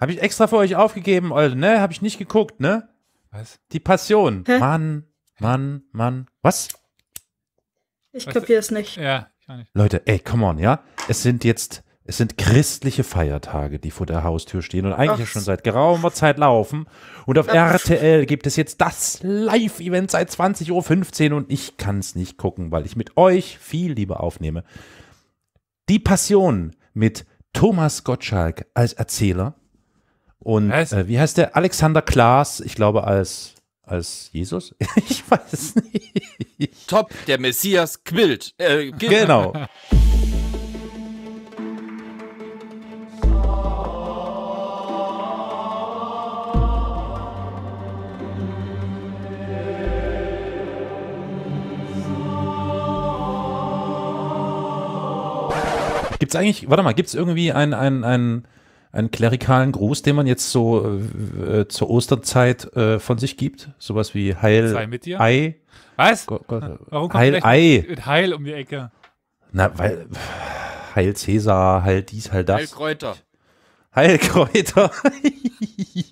Habe ich extra für euch aufgegeben, also, ne? Habe ich nicht geguckt, ne? Was? Die Passion. Hä? Mann, Mann, Mann. Was? Ich kapiere es nicht. Ja, ich nicht. Leute, ey, come on, ja? Es sind jetzt, es sind christliche Feiertage, die vor der Haustür stehen und eigentlich Ach. schon seit geraumer Zeit laufen. Und auf Ach. RTL gibt es jetzt das Live-Event seit 20.15 Uhr und ich kann es nicht gucken, weil ich mit euch viel lieber aufnehme. Die Passion mit Thomas Gottschalk als Erzähler und äh, wie heißt der? Alexander Klaas, ich glaube, als, als Jesus? ich weiß nicht. Top, der Messias quillt. Äh, genau. Gibt's eigentlich, warte mal, gibt's irgendwie ein, ein, ein einen klerikalen Gruß, den man jetzt so äh, zur Osterzeit äh, von sich gibt? Sowas wie Heil Sei mit dir? Ei. Was? Gott, Gott. Warum äh, kommt Heil Ei mit Heil um die Ecke? Na, weil Heil Cäsar, Heil dies, Heil das. Heil Kräuter. Heil Kräuter.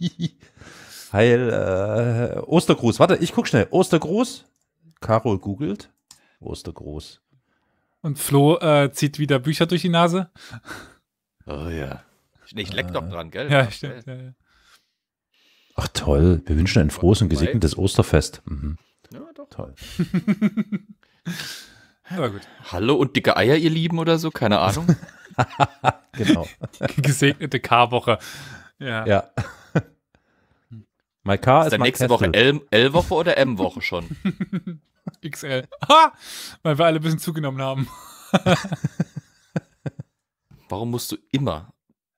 Heil äh, Ostergruß. Warte, ich guck schnell. Ostergruß. Carol googelt. Ostergruß. Und Flo äh, zieht wieder Bücher durch die Nase. Oh ja. Nee, ich leck doch dran, gell? Ja, Ach, stimmt. Ja, ja. Ach toll, wir wünschen ein frohes und gesegnetes Osterfest. Mhm. Ja, doch. Toll. Aber gut. Hallo und dicke Eier, ihr Lieben oder so, keine Ahnung. genau. gesegnete K-Woche. Ja. ja. My car ist, ist dann nächste Woche L-Woche oder M-Woche schon? XL. Ha! Weil wir alle ein bisschen zugenommen haben. Warum musst du immer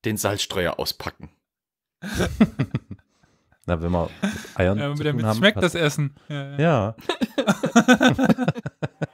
den Salzstreuer auspacken. Na, wenn man mit Eiern. Ja, damit haben, schmeckt das Essen. Ja. ja. ja.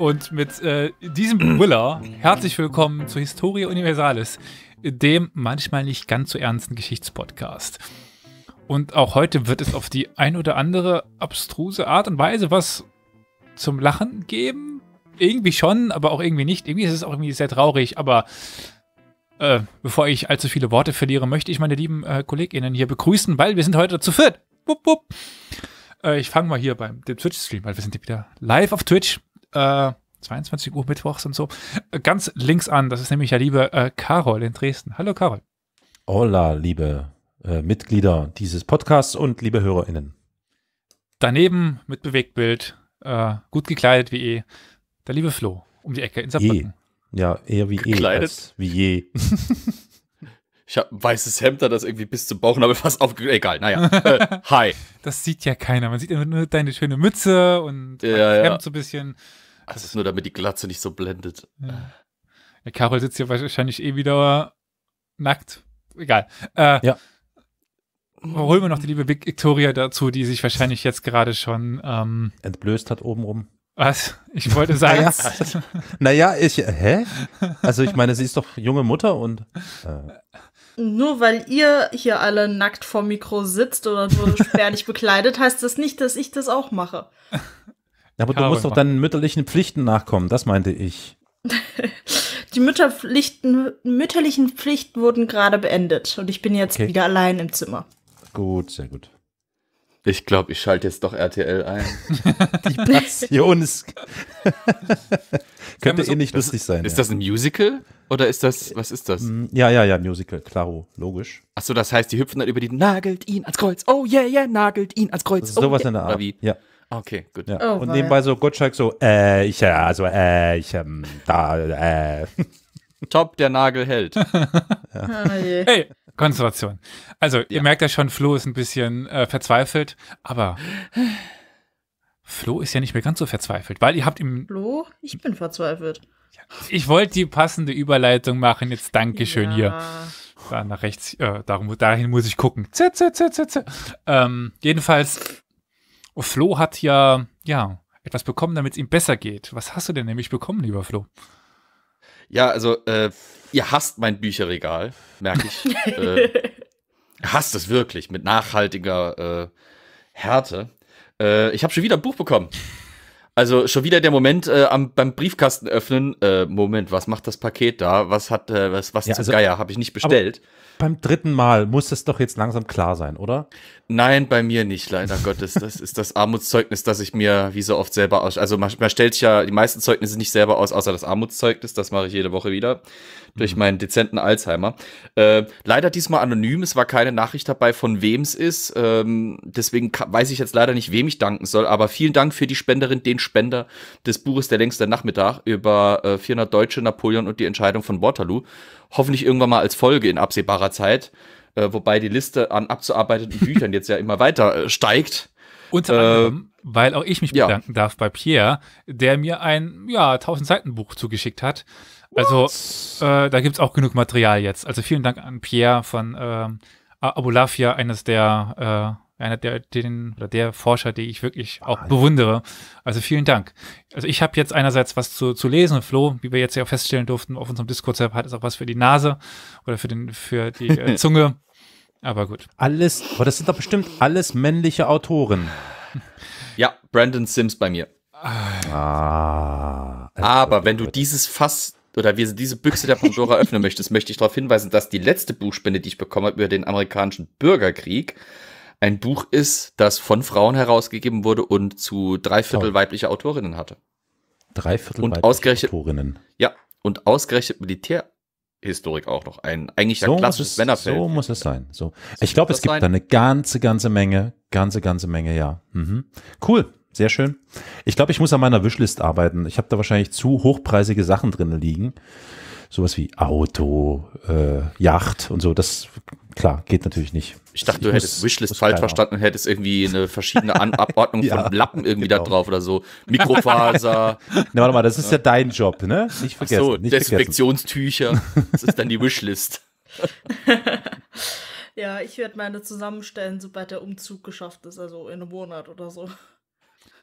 Und mit äh, diesem Willer herzlich willkommen zu Historia Universalis, dem manchmal nicht ganz so ernsten Geschichtspodcast. Und auch heute wird es auf die ein oder andere abstruse Art und Weise was zum Lachen geben. Irgendwie schon, aber auch irgendwie nicht. Irgendwie ist es auch irgendwie sehr traurig, aber äh, bevor ich allzu viele Worte verliere, möchte ich meine lieben äh, KollegInnen hier begrüßen, weil wir sind heute zu viert. Wupp, wupp. Äh, ich fange mal hier beim Twitch-Stream, weil wir sind hier wieder live auf Twitch äh, 22 Uhr mittwochs und so, äh, ganz links an. Das ist nämlich ja liebe äh, Carol in Dresden. Hallo Carol. Hola, liebe äh, Mitglieder dieses Podcasts und liebe HörerInnen. Daneben mit Bewegtbild, äh, gut gekleidet wie eh, der liebe Flo um die Ecke in Saarbrücken. Je. Eh. Ja, eher wie eh gekleidet. eh als wie je. Ich habe ein weißes Hemd, da das irgendwie bis zum Bauchnabel fast auf. Egal, naja. Äh, hi. Das sieht ja keiner. Man sieht immer nur deine schöne Mütze und ja, das ja. Hemd so ein bisschen. Das, das ist nur, damit die Glatze nicht so blendet. Ja. ja Carol sitzt hier wahrscheinlich eh wieder nackt. Egal. Äh, ja. Holen wir noch die liebe Victoria dazu, die sich wahrscheinlich jetzt gerade schon ähm, entblößt hat obenrum. Was? Ich wollte sagen. naja, naja, ich, hä? Also ich meine, sie ist doch junge Mutter und. Äh nur weil ihr hier alle nackt vor Mikro sitzt oder nur spärlich bekleidet, heißt das nicht, dass ich das auch mache. Ja, aber Kann du musst doch deinen mütterlichen Pflichten nachkommen, das meinte ich. Die Mütterpflichten, mütterlichen Pflichten wurden gerade beendet und ich bin jetzt okay. wieder allein im Zimmer. Gut, sehr gut. Ich glaube, ich schalte jetzt doch RTL ein. Die Passion ist. könnte so, eh nicht lustig sein. Ist ja. das ein Musical? Oder ist das, äh, was ist das? Ja, ja, ja, Musical, klaro, logisch. Achso, das heißt, die hüpfen dann über die Nagelt ihn ans Kreuz. Oh yeah, yeah, nagelt ihn ans Kreuz. Oh, sowas yeah. in der Art. wie? Ja. Okay, gut. Ja. Oh, und nebenbei so Gottschalk so, äh, ich, äh, also, äh, ich, ähm, da, äh. Top, der Nagel hält. ja. Ah, hey, Konzentration. Also, ihr merkt ja schon, Flo ist ein bisschen äh, verzweifelt, aber Flo ist ja nicht mehr ganz so verzweifelt, weil ihr habt ihm. Flo, ich bin verzweifelt. Ja. Ich wollte die passende Überleitung machen. Jetzt Dankeschön ja. hier. Da nach rechts, äh, darum, dahin muss ich gucken. Z, z, z, z, z. Ähm, jedenfalls, Flo hat ja, ja etwas bekommen, damit es ihm besser geht. Was hast du denn nämlich bekommen, lieber Flo? Ja, also äh, ihr hasst mein Bücherregal, merke ich. äh, hasst es wirklich mit nachhaltiger äh, Härte. Äh, ich habe schon wieder ein Buch bekommen. Also schon wieder der Moment äh, am, beim Briefkasten öffnen. Äh, Moment, was macht das Paket da? Was hat was was ja, also, Geier habe ich nicht bestellt? Aber, beim dritten Mal muss es doch jetzt langsam klar sein, oder? Nein, bei mir nicht, leider Gottes. Das ist das Armutszeugnis, das ich mir wie so oft selber aus. Also man, man stellt sich ja die meisten Zeugnisse nicht selber aus, außer das Armutszeugnis. Das mache ich jede Woche wieder durch mhm. meinen dezenten Alzheimer. Äh, leider diesmal anonym. Es war keine Nachricht dabei, von wem es ist. Ähm, deswegen weiß ich jetzt leider nicht, wem ich danken soll. Aber vielen Dank für die Spenderin, den Spender des Buches Der längste Nachmittag über äh, 400 Deutsche, Napoleon und die Entscheidung von Waterloo hoffentlich irgendwann mal als Folge in absehbarer Zeit. Äh, wobei die Liste an abzuarbeiteten Büchern jetzt ja immer weiter äh, steigt. Unter äh, anderem, äh, weil auch ich mich ja. bedanken darf bei Pierre, der mir ein ja, 1000 Seiten Buch zugeschickt hat. Also äh, da gibt es auch genug Material jetzt. Also vielen Dank an Pierre von ähm, Abulafia, eines der äh, einer der, den, oder der Forscher, die ich wirklich auch ah, bewundere. Also vielen Dank. Also ich habe jetzt einerseits was zu, zu lesen, Flo, wie wir jetzt ja auch feststellen durften, auf unserem Discord-Server hat es auch was für die Nase oder für, den, für die äh, Zunge. Aber gut. Alles, aber das sind doch bestimmt alles männliche Autoren. Ja, Brandon Sims bei mir. Ah. ah. Aber wenn du dieses Fass oder wir diese Büchse der Pandora öffnen möchtest, möchte ich darauf hinweisen, dass die letzte Buchspende, die ich bekommen habe über den amerikanischen Bürgerkrieg, ein Buch ist, das von Frauen herausgegeben wurde und zu drei Viertel oh. weibliche Autorinnen hatte. Drei Viertel und weibliche Autorinnen. Ja, und ausgerechnet Militärhistorik auch noch. Ein eigentlich so klassisches Männerfeld. So muss es sein. So. so ich glaube, es gibt sein. da eine ganze, ganze Menge, ganze, ganze Menge, ja. Mhm. Cool. Sehr schön. Ich glaube, ich muss an meiner Wishlist arbeiten. Ich habe da wahrscheinlich zu hochpreisige Sachen drin liegen sowas wie Auto, äh, Yacht und so, das klar, geht natürlich nicht. Ich dachte, ich du muss, hättest Wishlist falsch verstanden und hättest irgendwie eine verschiedene An Abordnung ja, von Lappen irgendwie genau. da drauf oder so. Mikrofaser. Na, warte mal, das ist ja dein Job, ne? Nicht vergessen. Ach so, nicht Desinfektionstücher. Vergessen. Das ist dann die Wishlist. ja, ich werde meine zusammenstellen, sobald der Umzug geschafft ist, also in einem Monat oder so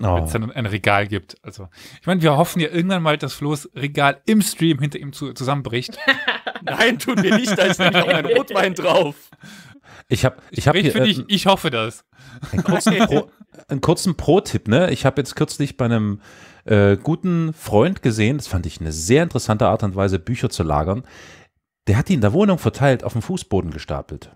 oh. wenn es dann ein Regal gibt. Also, ich meine, wir hoffen ja irgendwann mal, dass Flo's Regal im Stream hinter ihm zu, zusammenbricht. Nein, tun wir nicht, da ist nämlich auch ein Rotwein drauf. Ich habe ich hab hier. Äh, ich, hoffe das. Einen kurzen okay. Pro-Tipp, ne? Ich habe jetzt kürzlich bei einem äh, guten Freund gesehen, das fand ich eine sehr interessante Art und Weise, Bücher zu lagern. Der hat die in der Wohnung verteilt, auf dem Fußboden gestapelt.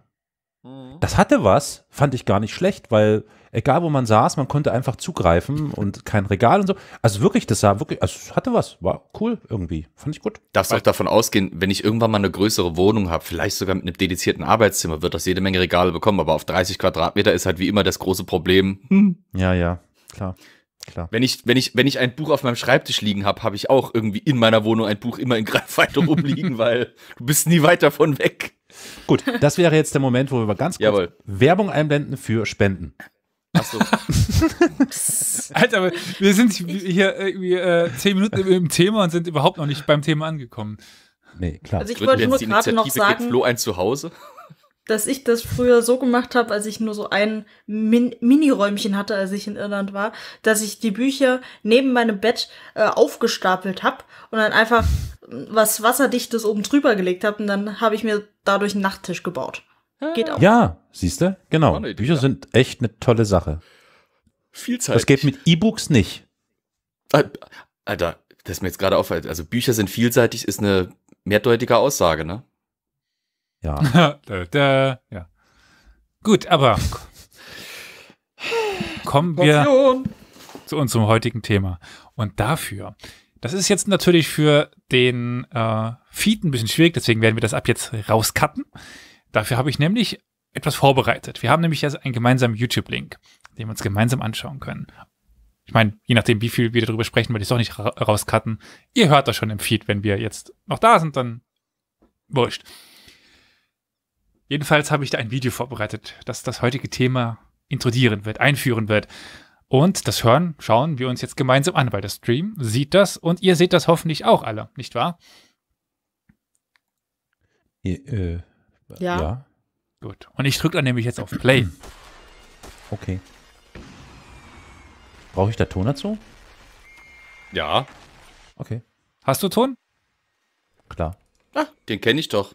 Mhm. Das hatte was, fand ich gar nicht schlecht, weil egal wo man saß, man konnte einfach zugreifen und kein Regal und so. Also wirklich, das sah wirklich, also hatte was, war cool irgendwie, fand ich gut. Darfst auch davon ausgehen, wenn ich irgendwann mal eine größere Wohnung habe, vielleicht sogar mit einem dedizierten Arbeitszimmer, wird das jede Menge Regale bekommen, aber auf 30 Quadratmeter ist halt wie immer das große Problem. Hm. Ja, ja, klar. Klar. Wenn ich, wenn ich, wenn ich ein Buch auf meinem Schreibtisch liegen habe, habe ich auch irgendwie in meiner Wohnung ein Buch immer in Greifweite rumliegen, weil du bist nie weit davon weg. Gut, das wäre jetzt der Moment, wo wir mal ganz kurz Jawohl. Werbung einblenden für Spenden. Achso. Alter, wir sind hier irgendwie äh, zehn Minuten im Thema und sind überhaupt noch nicht beim Thema angekommen. Nee, klar. Also ich Gründen wollte nur gerade noch sagen, Flo ein Zuhause? dass ich das früher so gemacht habe, als ich nur so ein Min mini hatte, als ich in Irland war, dass ich die Bücher neben meinem Bett äh, aufgestapelt habe und dann einfach was Wasserdichtes oben drüber gelegt habe und dann habe ich mir dadurch einen Nachttisch gebaut. Geht auch. Ja, siehst du? Genau. Idee, Bücher ja. sind echt eine tolle Sache. Viel Zeit. Das geht mit E-Books nicht. Alter, das ist mir jetzt gerade auffällt. Also Bücher sind vielseitig, ist eine mehrdeutige Aussage, ne? Ja. da, da, ja. Gut, aber kommen wir Portion. zu unserem heutigen Thema. Und dafür, das ist jetzt natürlich für den äh, Feed ein bisschen schwierig, deswegen werden wir das ab jetzt rauscutten. Dafür habe ich nämlich etwas vorbereitet. Wir haben nämlich jetzt einen gemeinsamen YouTube-Link, den wir uns gemeinsam anschauen können. Ich meine, je nachdem, wie viel wir darüber sprechen, würde ich es doch nicht ra rauscutten. Ihr hört das schon im Feed, wenn wir jetzt noch da sind, dann wurscht. Jedenfalls habe ich da ein Video vorbereitet, das das heutige Thema introduzieren wird, einführen wird. Und das hören, schauen wir uns jetzt gemeinsam an, weil der Stream sieht das und ihr seht das hoffentlich auch alle, nicht wahr? Ja, äh, ja. ja. Gut. Und ich drücke dann nämlich jetzt auf Play. Okay. Brauche ich da Ton dazu? Ja. Okay. Hast du Ton? Klar. Ah, den kenne ich doch.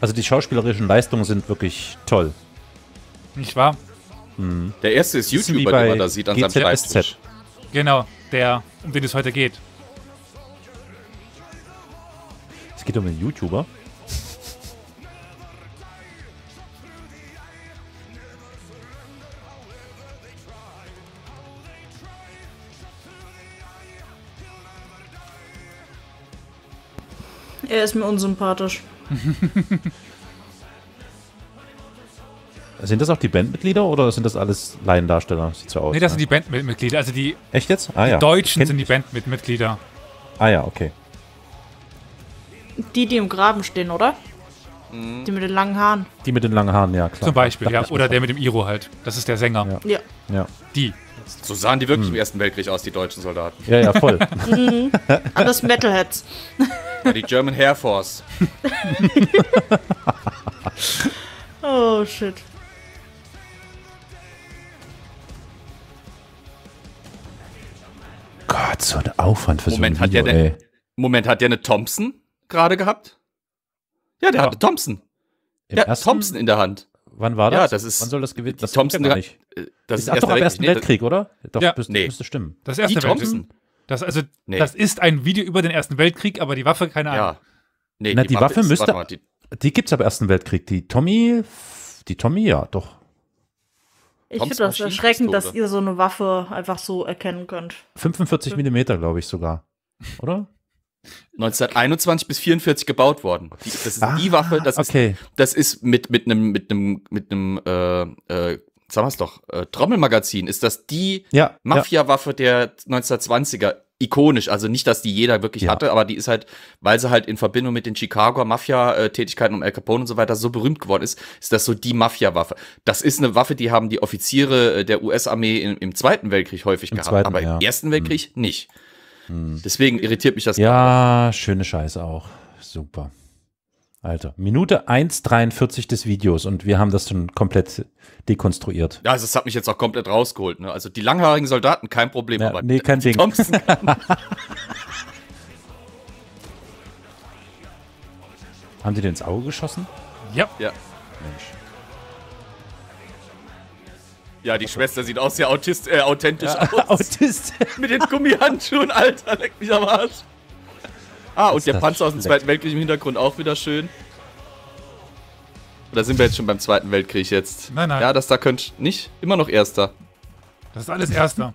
Also die schauspielerischen Leistungen sind wirklich toll. Nicht wahr? Mhm. Der erste ist YouTuber, den man da sieht an GZSZ. seinem Schreibtisch. Genau, der, um den es heute geht. Es geht um einen YouTuber? Er ist mir unsympathisch. sind das auch die Bandmitglieder oder sind das alles Laiendarsteller? Sieht so aus. Nee, das ne? sind die Bandmitglieder. Also die. Echt jetzt? Ah, die Deutschen sind die Bandmitglieder. Ah ja, okay. Die, die im Graben stehen, oder? Mhm. Die mit den langen Haaren. Die mit den langen Haaren, ja, klar. Zum Beispiel, ja. Oder der mit dem Iro halt. Das ist der Sänger. Ja. ja. ja. Die. So sahen die wirklich hm. im Ersten Weltkrieg aus, die deutschen Soldaten. Ja, ja, voll. mhm. Alles Metalheads. Die German Air Force. oh, shit. Gott, so ein Aufwand für Moment, so ein Video, hat der ey. Moment, hat der eine Thompson gerade gehabt? Ja, der ja. hatte Thompson. der hat Thompson in der Hand. Wann war das? Ja, das ist, Wann soll das gewinnen? Das Thompson gar nicht. Äh, das ist, ist doch am Ersten Weltkrieg, oder? Doch, ja. müsste, nee. müsste stimmen. Das erste Weltkrieg. Das, also, nee. das ist ein Video über den Ersten Weltkrieg, aber die Waffe, keine Ahnung. Ja. Nee, Na, die, die Waffe, Waffe ist, müsste. Mal, die die gibt es ab Ersten Weltkrieg. Die Tommy. Die Tommy, ja, doch. Ich finde das erschreckend, dass ihr so eine Waffe einfach so erkennen könnt. 45 mm, glaube ich sogar. Oder? 1921 bis 44 gebaut worden. Die, das ist ah, die Waffe, das, okay. ist, das ist mit, mit einem, mit mit äh, äh, sagen wir es doch, äh, Trommelmagazin, ist das die ja, Mafia-Waffe ja. der 1920er? Ikonisch, also nicht, dass die jeder wirklich ja. hatte, aber die ist halt, weil sie halt in Verbindung mit den Chicago Mafia-Tätigkeiten um El Capone und so weiter so berühmt geworden ist, ist das so die Mafia-Waffe. Das ist eine Waffe, die haben die Offiziere äh, der US-Armee im, im, Zweiten Weltkrieg häufig Im gehabt, Zweiten, aber im Ersten hm. Weltkrieg hm. nicht. Hm. Deswegen irritiert mich das. Ja, schöne Scheiße auch. Super. Alter, Minute 1,43 des Videos und wir haben das schon komplett dekonstruiert. Ja, also es hat mich jetzt auch komplett rausgeholt. Ne? Also die langhaarigen Soldaten, kein Problem. Ja, aber nee, kein Ding. Thompson kann haben die den ins Auge geschossen? Ja. Ja. Mensch. Ja, die Schwester sieht auch sehr autist, äh, authentisch ja, aus. Autist. Mit den Gummihandschuhen, Alter, leck mich am Arsch. Ah, und der Panzer aus dem Zweiten Weltkrieg im Hintergrund auch wieder schön. Oder sind wir jetzt schon beim Zweiten Weltkrieg jetzt? Nein, nein. Ja, das da könnt nicht. Immer noch Erster. Das ist alles Erster.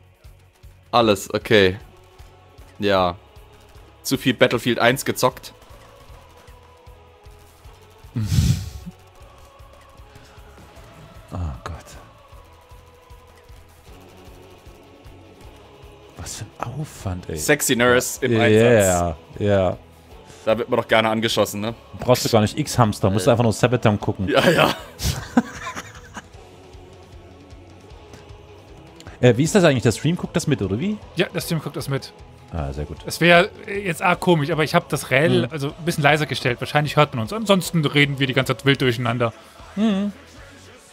Alles, okay. Ja. Zu viel Battlefield 1 gezockt. Aufwand, ey. Sexy Nurse im yeah, Einsatz. Ja, ja. Da wird man doch gerne angeschossen, ne? Brauchst du gar nicht X-Hamster, musst du einfach nur Sabatam gucken. Ja, ja. äh, wie ist das eigentlich? Der Stream guckt das mit, oder wie? Ja, der Stream guckt das mit. Ah, sehr gut. Es wäre jetzt arg komisch, aber ich habe das Rell mhm. also ein bisschen leiser gestellt. Wahrscheinlich hört man uns. Ansonsten reden wir die ganze Zeit wild durcheinander. Mhm.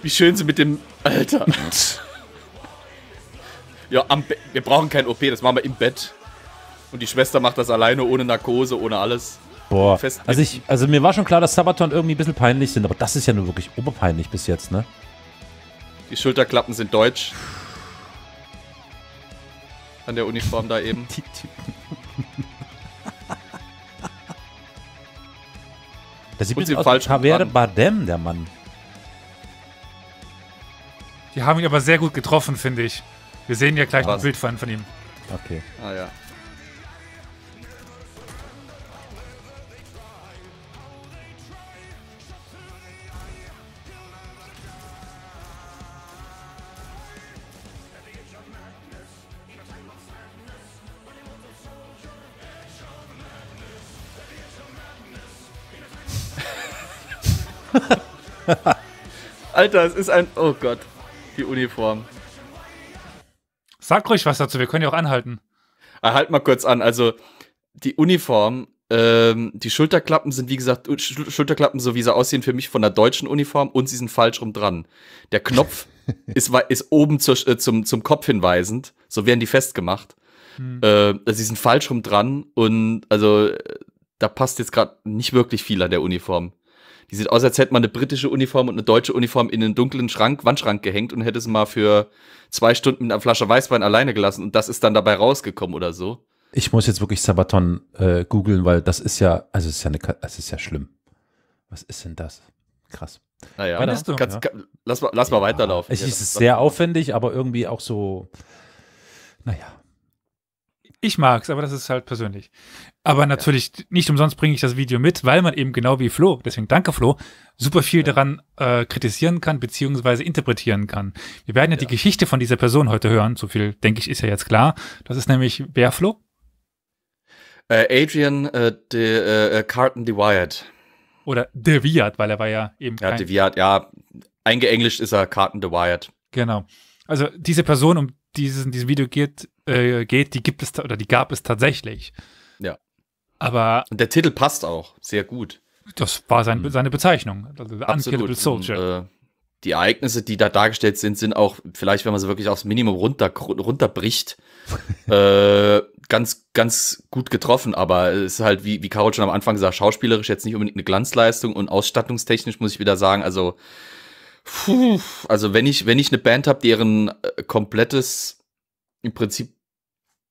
Wie schön sie mit dem Alter. Ja, am wir brauchen kein OP, das machen wir im Bett. Und die Schwester macht das alleine, ohne Narkose, ohne alles. Boah. also, ich, also mir war schon klar, dass Sabaton irgendwie ein bisschen peinlich sind, aber das ist ja nur wirklich oberpeinlich bis jetzt, ne? Die Schulterklappen sind deutsch. An der Uniform da eben. Die Typen. Das sieht bisschen aus Javier Bardem, der Mann. Die haben ihn aber sehr gut getroffen, finde ich. Wir sehen ja gleich Was? ein Bild von, von ihm. Okay. Ah ja. Alter, es ist ein. Oh Gott, die Uniform. Sag ruhig was dazu, wir können ja auch anhalten. Ah, halt mal kurz an. Also, die Uniform, ähm, die Schulterklappen sind, wie gesagt, Sch Schulterklappen, so wie sie aussehen, für mich von der deutschen Uniform und sie sind falsch rum dran. Der Knopf ist, ist oben zur, äh, zum, zum Kopf hinweisend, so werden die festgemacht. Hm. Äh, also sie sind falsch rum dran und also äh, da passt jetzt gerade nicht wirklich viel an der Uniform. Die sieht aus, als hätte man eine britische Uniform und eine deutsche Uniform in einen dunklen Schrank, Wandschrank gehängt und hätte es mal für zwei Stunden mit einer Flasche Weißwein alleine gelassen und das ist dann dabei rausgekommen oder so. Ich muss jetzt wirklich Sabaton äh, googeln, weil das ist ja, also es ist ja eine, es ist ja schlimm. Was ist denn das? Krass. Naja, Weiter, du? Kannst, kann, lass mal, lass mal weiterlaufen. Es ist ja, sehr aufwendig, aber irgendwie auch so, naja. Ich mag es, aber das ist halt persönlich. Aber natürlich, ja. nicht umsonst bringe ich das Video mit, weil man eben genau wie Flo, deswegen danke Flo, super viel ja. daran äh, kritisieren kann, beziehungsweise interpretieren kann. Wir werden ja, ja, die Geschichte von dieser Person heute hören, so viel, denke ich, ist ja jetzt klar. Das ist nämlich wer Flo? Äh, Adrian äh, de, äh, äh Carton de Wyatt. Oder De Wyatt, weil er war ja eben. Ja, De Wyatt, ja. Eingeenglischt ist er Carton de Wyatt. Genau. Also diese Person, um dieses, in diesem Video geht, äh, geht, die gibt es oder die gab es tatsächlich. Ja. Aber. Und der Titel passt auch sehr gut. Das war sein, mhm. seine Bezeichnung. Also The Unkillable Soldier. Und, äh, die Ereignisse, die da dargestellt sind, sind auch, vielleicht, wenn man sie wirklich aufs Minimum runter, runterbricht, äh, ganz, ganz gut getroffen. Aber es ist halt, wie, wie Carol schon am Anfang gesagt, schauspielerisch jetzt nicht unbedingt eine Glanzleistung und ausstattungstechnisch muss ich wieder sagen, also Puh, also wenn ich, wenn ich eine Band habe, deren äh, komplettes im Prinzip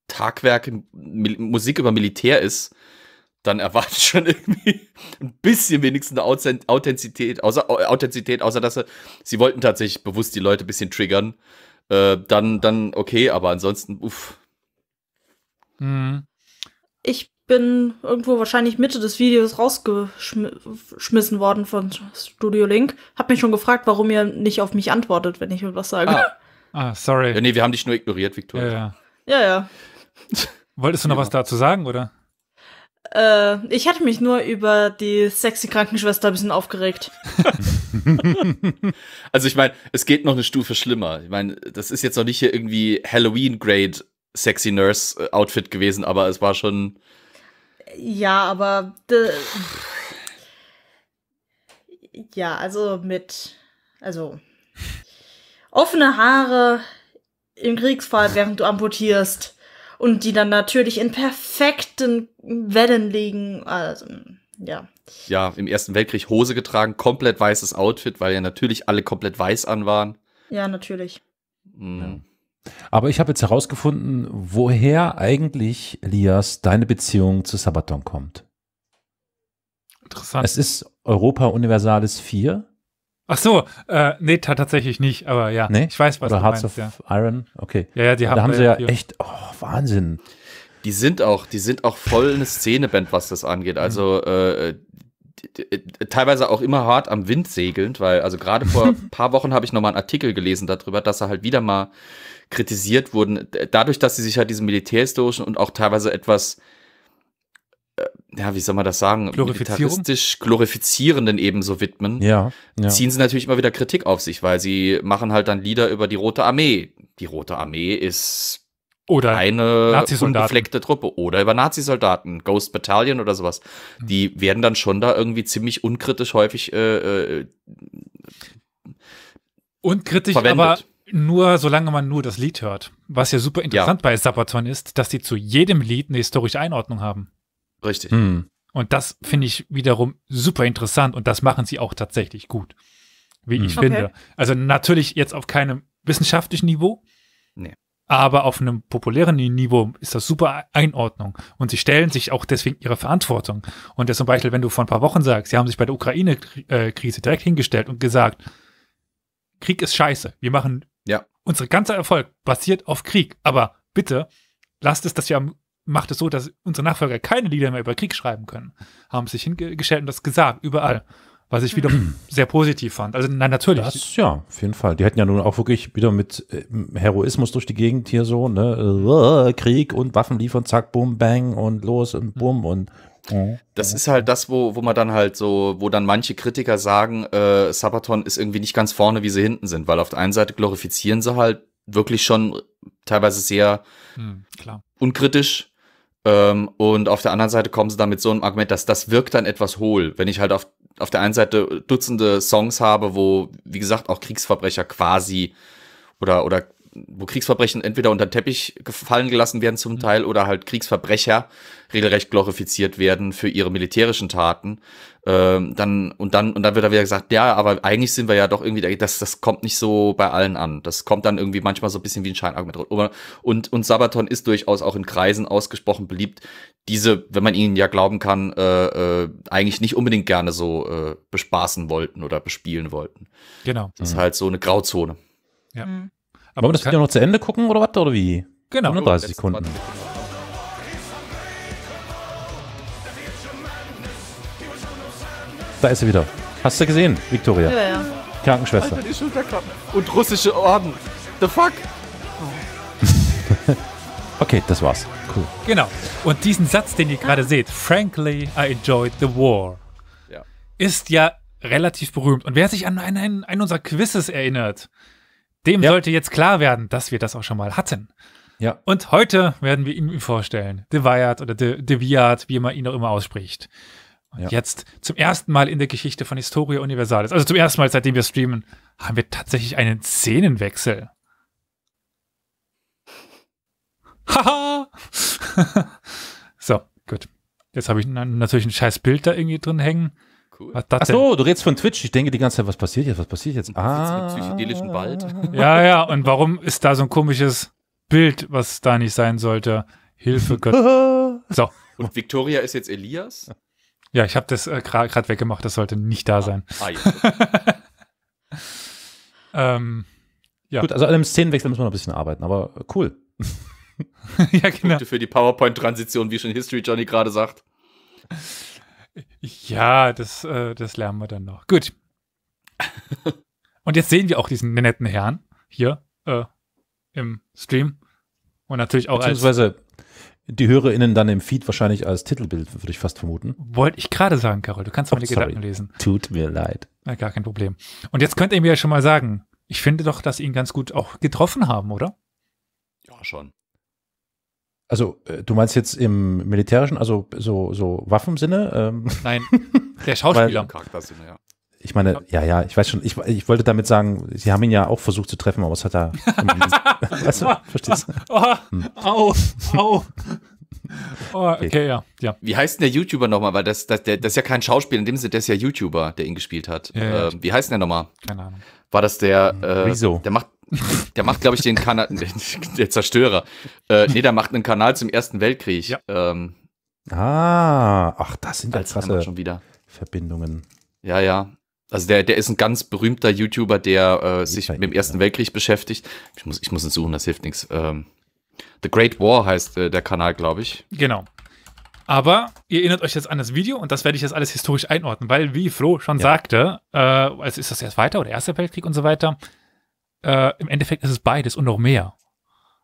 Tagwerk Mil Musik über Militär ist, dann erwarte ich schon irgendwie ein bisschen wenigstens eine Authentizität, außer, Authentizität, außer dass sie, sie wollten tatsächlich bewusst die Leute ein bisschen triggern. Äh, dann, dann okay, aber ansonsten, uff. Hm. Ich bin irgendwo wahrscheinlich Mitte des Videos rausgeschmissen worden von Studio Link. Hab mich schon gefragt, warum ihr nicht auf mich antwortet, wenn ich was sage. Ah, ah sorry. Ja, nee, wir haben dich nur ignoriert, Victoria. Ja, ja. ja, ja. Wolltest du noch ja. was dazu sagen, oder? Äh, ich hatte mich nur über die sexy Krankenschwester ein bisschen aufgeregt. also ich meine, es geht noch eine Stufe schlimmer. Ich meine, das ist jetzt noch nicht hier irgendwie Halloween-Grade Sexy Nurse Outfit gewesen, aber es war schon ja, aber. ja, also mit. Also. Offene Haare im Kriegsfall, während du amputierst. Und die dann natürlich in perfekten Wellen liegen. Also, ja. Ja, im Ersten Weltkrieg Hose getragen, komplett weißes Outfit, weil ja natürlich alle komplett weiß an waren. Ja, natürlich. Mhm. Ja. Aber ich habe jetzt herausgefunden, woher eigentlich, Elias, deine Beziehung zu Sabaton kommt. Interessant. Es ist Europa Universalis 4. Ach so, äh, nee, tatsächlich nicht, aber ja, nee? ich weiß, was Oder du Hearts meinst. Of ja. Iron, okay. Ja, ja, die haben, da haben sie ja, echt, oh, Wahnsinn. Die sind auch, die sind auch voll eine Szeneband, was das angeht. Mhm. Also äh, teilweise auch immer hart am Wind segelnd, weil also gerade vor ein paar Wochen habe ich nochmal einen Artikel gelesen darüber, dass er halt wieder mal kritisiert wurden, dadurch, dass sie sich halt diesen militärhistorischen und auch teilweise etwas, äh, ja, wie soll man das sagen, militaristisch glorifizierenden ebenso widmen, ja, ja. ziehen sie natürlich immer wieder Kritik auf sich, weil sie machen halt dann Lieder über die Rote Armee. Die Rote Armee ist oder eine unbefleckte Truppe oder über Nazisoldaten, Ghost Battalion oder sowas. Mhm. Die werden dann schon da irgendwie ziemlich unkritisch häufig äh, äh, und kritisch, verwendet. aber nur solange man nur das Lied hört. Was ja super interessant ja. bei Sabaton ist, dass die zu jedem Lied eine historische Einordnung haben. Richtig. Hm. Und das finde ich wiederum super interessant und das machen sie auch tatsächlich gut, wie hm. ich okay. finde. Also natürlich jetzt auf keinem wissenschaftlichen Niveau, nee. aber auf einem populären Niveau ist das super Einordnung und sie stellen sich auch deswegen ihre Verantwortung. Und das zum Beispiel, wenn du vor ein paar Wochen sagst, sie haben sich bei der Ukraine-Krise äh, direkt hingestellt und gesagt, Krieg ist scheiße. Wir machen unser ganzer Erfolg basiert auf Krieg. Aber bitte lasst es, dass wir macht es so, dass unsere Nachfolger keine Lieder mehr über Krieg schreiben können. Haben sich hingestellt und das gesagt, überall. Was ich wieder sehr positiv fand. Also, nein, natürlich. Das, ja, auf jeden Fall. Die hätten ja nun auch wirklich wieder mit äh, Heroismus durch die Gegend hier so, ne? Äh, Krieg und Waffen liefern, zack, boom, bang und los und hm. bumm und Mhm. Das ist halt das, wo, wo man dann halt so, wo dann manche Kritiker sagen, äh, Sabaton ist irgendwie nicht ganz vorne, wie sie hinten sind, weil auf der einen Seite glorifizieren sie halt wirklich schon teilweise sehr mhm, unkritisch. Ähm, und auf der anderen Seite kommen sie dann mit so einem Argument, dass das wirkt dann etwas hohl. Wenn ich halt auf, auf der einen Seite Dutzende Songs habe, wo, wie gesagt, auch Kriegsverbrecher quasi oder, oder wo Kriegsverbrechen entweder unter den Teppich gefallen gelassen werden zum mhm. Teil oder halt Kriegsverbrecher regelrecht glorifiziert werden für ihre militärischen Taten. Ähm, dann, und dann, und dann wird da wieder gesagt, ja, aber eigentlich sind wir ja doch irgendwie, das, das kommt nicht so bei allen an. Das kommt dann irgendwie manchmal so ein bisschen wie ein Scheinargument. Und, und Sabaton ist durchaus auch in Kreisen ausgesprochen beliebt, diese, wenn man ihnen ja glauben kann, äh, äh, eigentlich nicht unbedingt gerne so äh, bespaßen wollten oder bespielen wollten. Genau. Das ist halt so eine Grauzone. Ja. Mhm. Aber Wollen wir das Video noch zu Ende gucken oder was? Oder wie? Genau. 30 Sekunden. Da ist sie wieder. Hast du gesehen, Victoria? Ja, ja. Krankenschwester. Alter, die Und russische Orden. The fuck? Oh. okay, das war's. Cool. Genau. Und diesen Satz, den ihr gerade ah. seht, Frankly, I enjoyed the war, ja. ist ja relativ berühmt. Und wer sich an einen, einen unserer Quizzes erinnert, dem ja. sollte jetzt klar werden, dass wir das auch schon mal hatten. Ja. Und heute werden wir ihn vorstellen. Deviat oder De, Deviat, wie man ihn auch immer ausspricht. Und ja. jetzt zum ersten Mal in der Geschichte von Historia Universalis, also zum ersten Mal, seitdem wir streamen, haben wir tatsächlich einen Szenenwechsel. Haha! so, gut. Jetzt habe ich natürlich ein scheiß Bild da irgendwie drin hängen. Cool. Was Ach so, du redest von Twitch. Ich denke die ganze Zeit, was passiert jetzt? Was passiert jetzt? Ah. Mit psychedelischen Wald. Ja, ja. Und warum ist da so ein komisches Bild, was da nicht sein sollte? Hilfe, Gott. so. Und Victoria ist jetzt Elias? Ja, ich habe das äh, gerade weggemacht. Das sollte nicht da ah. sein. Ah, ja. ähm, ja. Gut, also an dem Szenenwechsel müssen wir noch ein bisschen arbeiten, aber cool. ja, genau. Punkte für die PowerPoint-Transition, wie schon History Johnny gerade sagt. Ja, das, äh, das lernen wir dann noch. Gut. Und jetzt sehen wir auch diesen netten Herrn hier äh, im Stream. Und natürlich auch Beziehungsweise die HörerInnen dann im Feed wahrscheinlich als Titelbild, würde ich fast vermuten. Wollte ich gerade sagen, Carol. Du kannst meine oh, Gedanken lesen. Tut mir leid. Na, gar kein Problem. Und jetzt könnt ihr mir ja schon mal sagen, ich finde doch, dass ihn ganz gut auch getroffen haben, oder? Ja, schon. Also, äh, du meinst jetzt im militärischen, also so, so Waffensinne? Ähm. Nein, der Schauspieler. Charaktersinne, ja. Ich meine, ja, ja, ich weiß schon, ich, ich wollte damit sagen, sie haben ihn ja auch versucht zu treffen, aber es hat er. weißt du, verstehst du? Oh, Au, au. Oh, okay. ja, ja. Wie heißt denn der YouTuber nochmal? Weil das, das, der, das ist ja kein Schauspiel, in dem Sinne, der ist ja YouTuber, der ihn gespielt hat. Ja, ja. Ähm, wie heißt denn der nochmal? Keine Ahnung. War das der, hm. äh, Wieso? der macht, der macht, glaube ich, den Kanal, der Zerstörer. Äh, nee, der macht einen Kanal zum Ersten Weltkrieg. Ja. Ähm, ah, ach, das sind als krasse schon wieder. Verbindungen. Ja, ja. Also der, der ist ein ganz berühmter YouTuber, der äh, sich mit dem Ersten Weltkrieg beschäftigt. Ich muss, ich muss ihn suchen, das hilft nichts. Ähm, The Great War heißt äh, der Kanal, glaube ich. Genau. Aber ihr erinnert euch jetzt an das Video und das werde ich jetzt alles historisch einordnen, weil, wie Flo schon ja. sagte, äh, also ist das jetzt weiter oder Erster Weltkrieg und so weiter, äh, im Endeffekt ist es beides und noch mehr.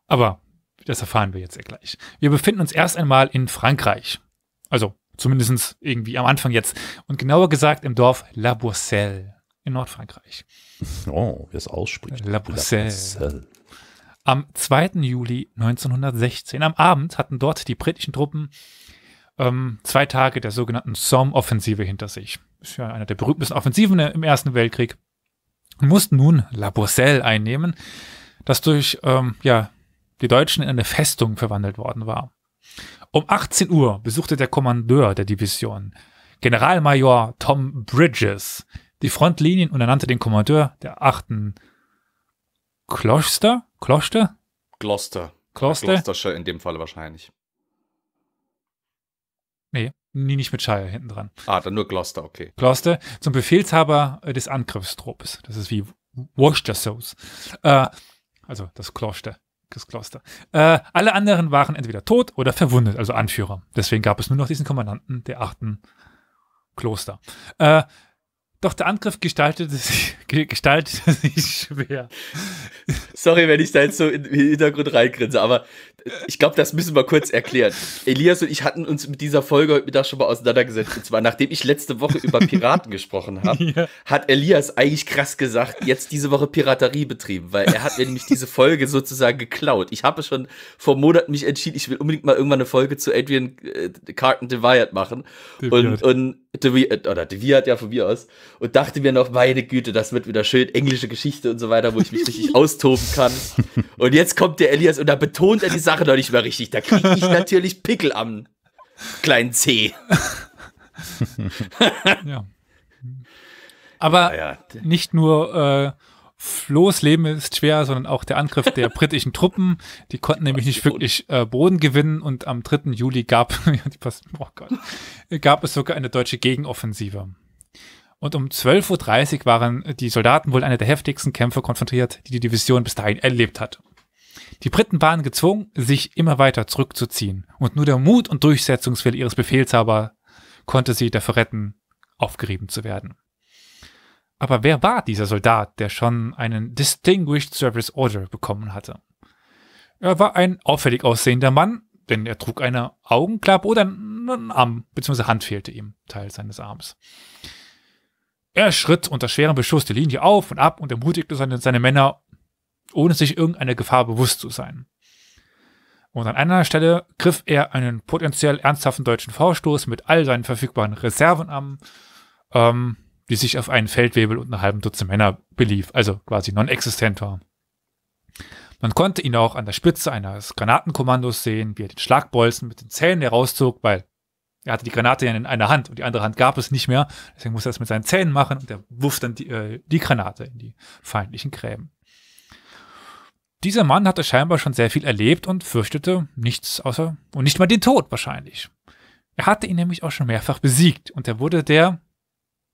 Aber das erfahren wir jetzt ja gleich. Wir befinden uns erst einmal in Frankreich. Also zumindest irgendwie am Anfang jetzt. Und genauer gesagt im Dorf La Bourcelle in Nordfrankreich. Oh, wie es ausspricht. La Bourcelle. La Bourcelle. Am 2. Juli 1916, am Abend, hatten dort die britischen Truppen ähm, zwei Tage der sogenannten Somme-Offensive hinter sich. Ist ja einer der berühmtesten Offensiven im Ersten Weltkrieg muss nun La Bourcelle einnehmen, das durch ähm, ja, die Deutschen in eine Festung verwandelt worden war. Um 18 Uhr besuchte der Kommandeur der Division, Generalmajor Tom Bridges, die Frontlinien und ernannte den Kommandeur der 8. Kloster? Kloster? Gloucester. Gloucester? Gloucestershire in dem Fall wahrscheinlich. Nee, nicht mit Shire hinten dran. Ah, dann nur Gloucester, okay. Gloucester zum Befehlshaber äh, des Angriffstrupps. Das ist wie Worcestershire. Äh, also das Kloster. Das Kloster. Äh, alle anderen waren entweder tot oder verwundet, also Anführer. Deswegen gab es nur noch diesen Kommandanten der achten Kloster. Äh, doch der Angriff gestaltete sich, gestaltete sich schwer. Sorry, wenn ich da jetzt so in den Hintergrund reingrinse, aber ich glaube, das müssen wir kurz erklären. Elias und ich hatten uns mit dieser Folge heute Mittag schon mal auseinandergesetzt. Und zwar, nachdem ich letzte Woche über Piraten gesprochen habe, ja. hat Elias eigentlich krass gesagt, jetzt diese Woche Piraterie betrieben, weil er hat mir nämlich diese Folge sozusagen geklaut. Ich habe schon vor Monaten mich entschieden, ich will unbedingt mal irgendwann eine Folge zu Adrian äh, Carton Deviant machen. Deviant. Und, und Deviant, äh, oder Deviant ja von mir aus und dachte mir noch, meine Güte, das wird wieder schön, englische Geschichte und so weiter, wo ich mich richtig austoben kann. Und jetzt kommt der Elias und da betont er die Sache noch nicht mehr richtig. Da kriege ich natürlich Pickel am kleinen C. ja. Aber ja. nicht nur äh, Flohs Leben ist schwer, sondern auch der Angriff der britischen Truppen. Die konnten nämlich nicht wirklich äh, Boden gewinnen und am 3. Juli gab, oh Gott, gab es sogar eine deutsche Gegenoffensive. Und um 12.30 Uhr waren die Soldaten wohl einer der heftigsten Kämpfe konfrontiert, die die Division bis dahin erlebt hat. Die Briten waren gezwungen, sich immer weiter zurückzuziehen, und nur der Mut und Durchsetzungswille ihres Befehlshaber konnte sie dafür retten, aufgerieben zu werden. Aber wer war dieser Soldat, der schon einen Distinguished Service Order bekommen hatte? Er war ein auffällig aussehender Mann, denn er trug eine Augenklappe oder einen Arm, beziehungsweise Hand fehlte ihm, Teil seines Arms. Er schritt unter schwerem Beschuss die Linie auf und ab und ermutigte seine, seine Männer, ohne sich irgendeiner Gefahr bewusst zu sein. Und an einer Stelle griff er einen potenziell ernsthaften deutschen Vorstoß mit all seinen verfügbaren Reserven an, ähm, die sich auf einen Feldwebel und einen halben Dutzend Männer belief, also quasi non-existent war. Man konnte ihn auch an der Spitze eines Granatenkommandos sehen, wie er den Schlagbolzen mit den Zähnen herauszog, weil er hatte die Granate in einer Hand und die andere Hand gab es nicht mehr. Deswegen musste er das mit seinen Zähnen machen und er wirft dann die, äh, die Granate in die feindlichen Gräben. Dieser Mann hatte scheinbar schon sehr viel erlebt und fürchtete nichts außer und nicht mal den Tod wahrscheinlich. Er hatte ihn nämlich auch schon mehrfach besiegt und er wurde der,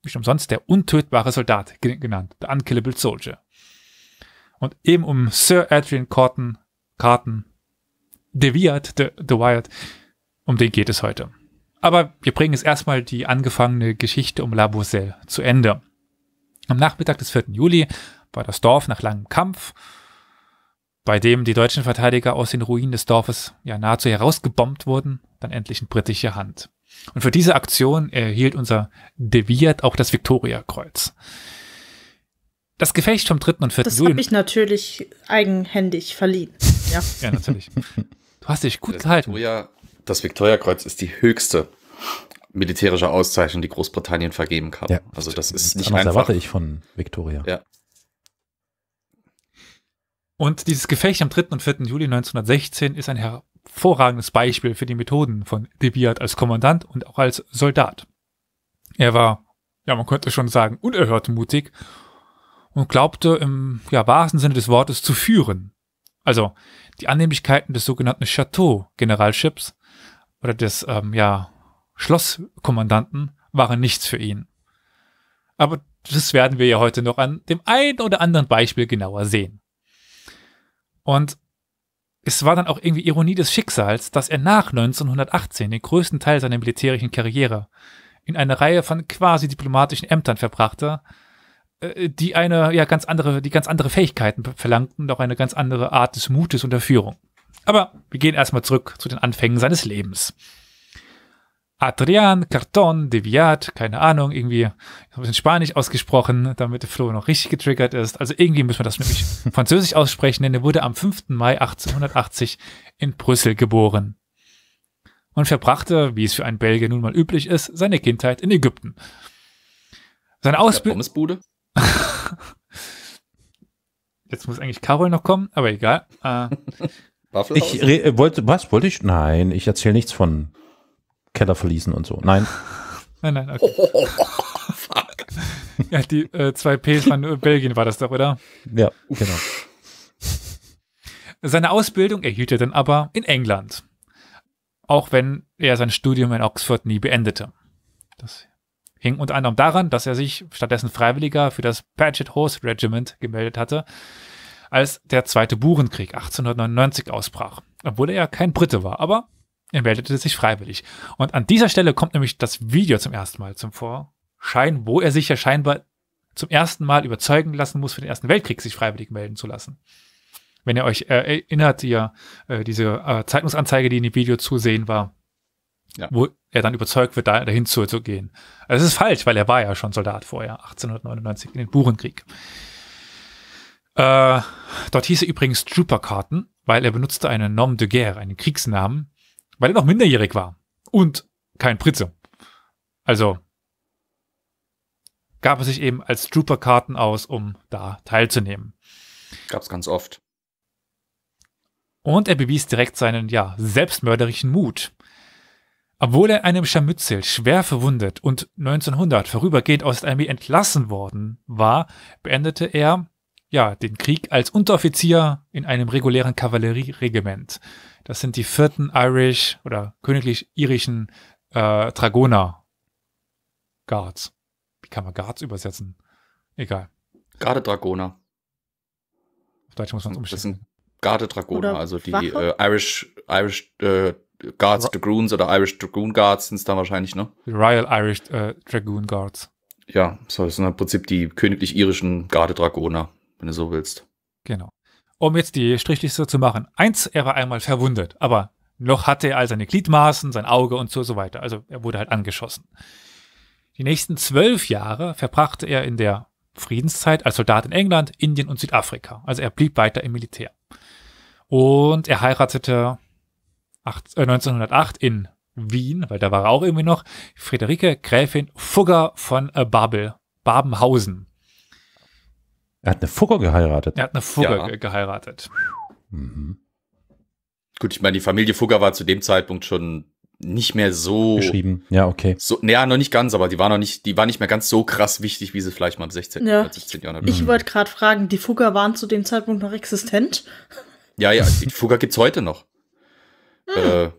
nicht umsonst, der untötbare Soldat genannt, der Unkillable Soldier. Und eben um Sir Adrian Corton, Carton, Deviat, De, De Wyatt, um den geht es heute. Aber wir bringen jetzt erstmal die angefangene Geschichte um La Boiselle zu Ende. Am Nachmittag des 4. Juli war das Dorf nach langem Kampf, bei dem die deutschen Verteidiger aus den Ruinen des Dorfes ja nahezu herausgebombt wurden, dann endlich in britische Hand. Und für diese Aktion erhielt unser De auch das Viktoriakreuz. Das Gefecht vom 3. und 4. Das Juli. Das habe ich natürlich eigenhändig verliehen. Ja, ja natürlich. Du hast dich gut das gehalten. Victoria das Viktoriakreuz ist die höchste militärische Auszeichnung, die Großbritannien vergeben kann. Ja, also das ist nicht einfach. erwarte ich von Victoria. Ja. Und dieses Gefecht am 3. und 4. Juli 1916 ist ein hervorragendes Beispiel für die Methoden von De Biat als Kommandant und auch als Soldat. Er war, ja, man könnte schon sagen, unerhört mutig und glaubte im ja, wahrsten Sinne des Wortes zu führen. Also die Annehmlichkeiten des sogenannten Chateau-Generalships oder des ähm, ja, Schlosskommandanten waren nichts für ihn. Aber das werden wir ja heute noch an dem einen oder anderen Beispiel genauer sehen. Und es war dann auch irgendwie Ironie des Schicksals, dass er nach 1918 den größten Teil seiner militärischen Karriere in einer Reihe von quasi diplomatischen Ämtern verbrachte, äh, die eine ja ganz andere, die ganz andere Fähigkeiten verlangten und auch eine ganz andere Art des Mutes und der Führung. Aber wir gehen erstmal zurück zu den Anfängen seines Lebens. Adrian Carton de Villat, keine Ahnung, irgendwie ein bisschen Spanisch ausgesprochen, damit der Flo noch richtig getriggert ist. Also irgendwie müssen wir das nämlich französisch aussprechen, denn er wurde am 5. Mai 1880 in Brüssel geboren und verbrachte, wie es für einen Belgier nun mal üblich ist, seine Kindheit in Ägypten. Seine Ausbildung. Pommesbude? Jetzt muss eigentlich Carol noch kommen, aber egal. Äh, Waffelhaus? Ich wollte, was wollte ich? Nein, ich erzähle nichts von Kellerverließen und so. Nein. nein, nein, okay. Oh, ja, die äh, zwei Ps von äh, Belgien war das doch, oder? Ja, genau. Seine Ausbildung erhielt er dann aber in England. Auch wenn er sein Studium in Oxford nie beendete. Das hing unter anderem daran, dass er sich stattdessen Freiwilliger für das Patchet Horse Regiment gemeldet hatte, als der Zweite Burenkrieg 1899 ausbrach, obwohl er ja kein Brite war, aber er meldete sich freiwillig. Und an dieser Stelle kommt nämlich das Video zum ersten Mal zum Vorschein, wo er sich ja scheinbar zum ersten Mal überzeugen lassen muss, für den Ersten Weltkrieg sich freiwillig melden zu lassen. Wenn ihr euch äh, erinnert, ihr äh, diese äh, Zeitungsanzeige, die in dem Video zu sehen war, ja. wo er dann überzeugt wird, da, dahin zu, zu gehen. Also es ist falsch, weil er war ja schon Soldat vorher, 1899, in den Burenkrieg. Äh, dort hieß er übrigens Trooper-Karten, weil er benutzte einen Nom de Guerre, einen Kriegsnamen, weil er noch minderjährig war und kein Brite. Also gab er sich eben als Trooper-Karten aus, um da teilzunehmen. Gab's ganz oft. Und er bewies direkt seinen, ja, selbstmörderischen Mut. Obwohl er in einem Scharmützel schwer verwundet und 1900 vorübergehend aus der Armee entlassen worden war, beendete er ja, den Krieg als Unteroffizier in einem regulären Kavallerieregiment. Das sind die vierten Irish oder königlich-irischen äh, Dragoner Guards. Wie kann man Guards übersetzen? Egal. Gardedragoner. Auf Deutsch muss man es umstellen. Das sind Garde Dragoner, also die äh, Irish, Irish äh, Guards, Dragoons oder Irish Dragoon Guards sind es dann wahrscheinlich, ne? Royal Irish äh, Dragoon Guards. Ja, so, das sind im Prinzip die königlich-irischen Garde Dragoner wenn du so willst. Genau. Um jetzt die Strichliste zu machen. Eins, er war einmal verwundet, aber noch hatte er all seine Gliedmaßen, sein Auge und so, so weiter. Also er wurde halt angeschossen. Die nächsten zwölf Jahre verbrachte er in der Friedenszeit als Soldat in England, Indien und Südafrika. Also er blieb weiter im Militär. Und er heiratete 1908 äh, in Wien, weil da war er auch irgendwie noch, Friederike Gräfin Fugger von äh, Babel, Babenhausen. Er hat eine Fugger geheiratet. Er hat eine Fugger ja. geheiratet. Mhm. Gut, ich meine, die Familie Fugger war zu dem Zeitpunkt schon nicht mehr so geschrieben. Ja, okay. So, naja, noch nicht ganz, aber die war noch nicht, die war nicht mehr ganz so krass wichtig, wie sie vielleicht mal im 16. Ja. 17. Jahrhundert. Ich, ich mhm. wollte gerade fragen, die Fugger waren zu dem Zeitpunkt noch existent? Ja, ja, die Fugger gibt's heute noch. Hm. Äh,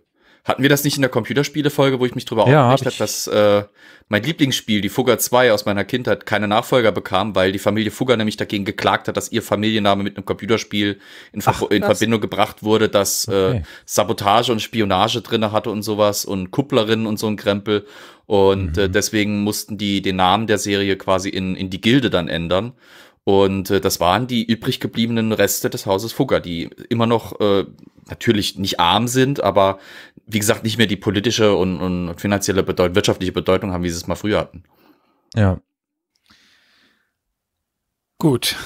hatten wir das nicht in der Computerspiele-Folge, wo ich mich drüber ja, aufgeregt habe, dass äh, mein Lieblingsspiel, die Fugger 2 aus meiner Kindheit, keine Nachfolger bekam, weil die Familie Fugger nämlich dagegen geklagt hat, dass ihr Familienname mit einem Computerspiel in, Ach, in Verbindung gebracht wurde, das äh, okay. äh, Sabotage und Spionage drinne hatte und sowas und Kupplerinnen und so ein Krempel. Und äh, mhm. äh, deswegen mussten die den Namen der Serie quasi in, in die Gilde dann ändern. Und äh, das waren die übrig gebliebenen Reste des Hauses Fugger, die immer noch äh, natürlich nicht arm sind, aber wie gesagt nicht mehr die politische und, und finanzielle Bedeutung, wirtschaftliche Bedeutung haben, wie sie es mal früher hatten. Ja. Gut.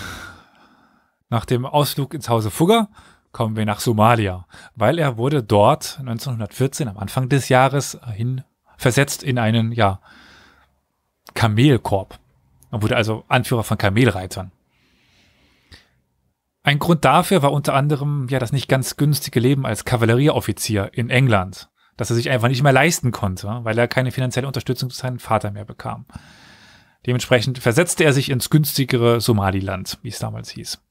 Nach dem Ausflug ins Hause Fugger kommen wir nach Somalia, weil er wurde dort 1914 am Anfang des Jahres hin versetzt in einen ja Kamelkorb. Man wurde also Anführer von Kamelreitern. Ein Grund dafür war unter anderem ja das nicht ganz günstige Leben als Kavallerieoffizier in England, dass er sich einfach nicht mehr leisten konnte, weil er keine finanzielle Unterstützung zu seinem Vater mehr bekam. Dementsprechend versetzte er sich ins günstigere Somaliland, wie es damals hieß.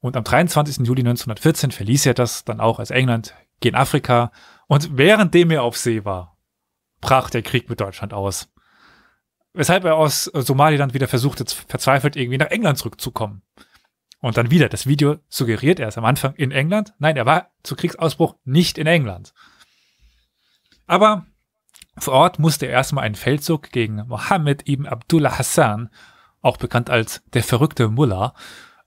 Und am 23. Juli 1914 verließ er das dann auch als England, gen Afrika. Und währenddem er auf See war, brach der Krieg mit Deutschland aus. Weshalb er aus Somaliland wieder versucht, jetzt verzweifelt irgendwie nach England zurückzukommen. Und dann wieder, das Video suggeriert, er ist am Anfang in England. Nein, er war zu Kriegsausbruch nicht in England. Aber vor Ort musste er erstmal einen Feldzug gegen Mohammed ibn Abdullah Hassan, auch bekannt als der verrückte Mullah,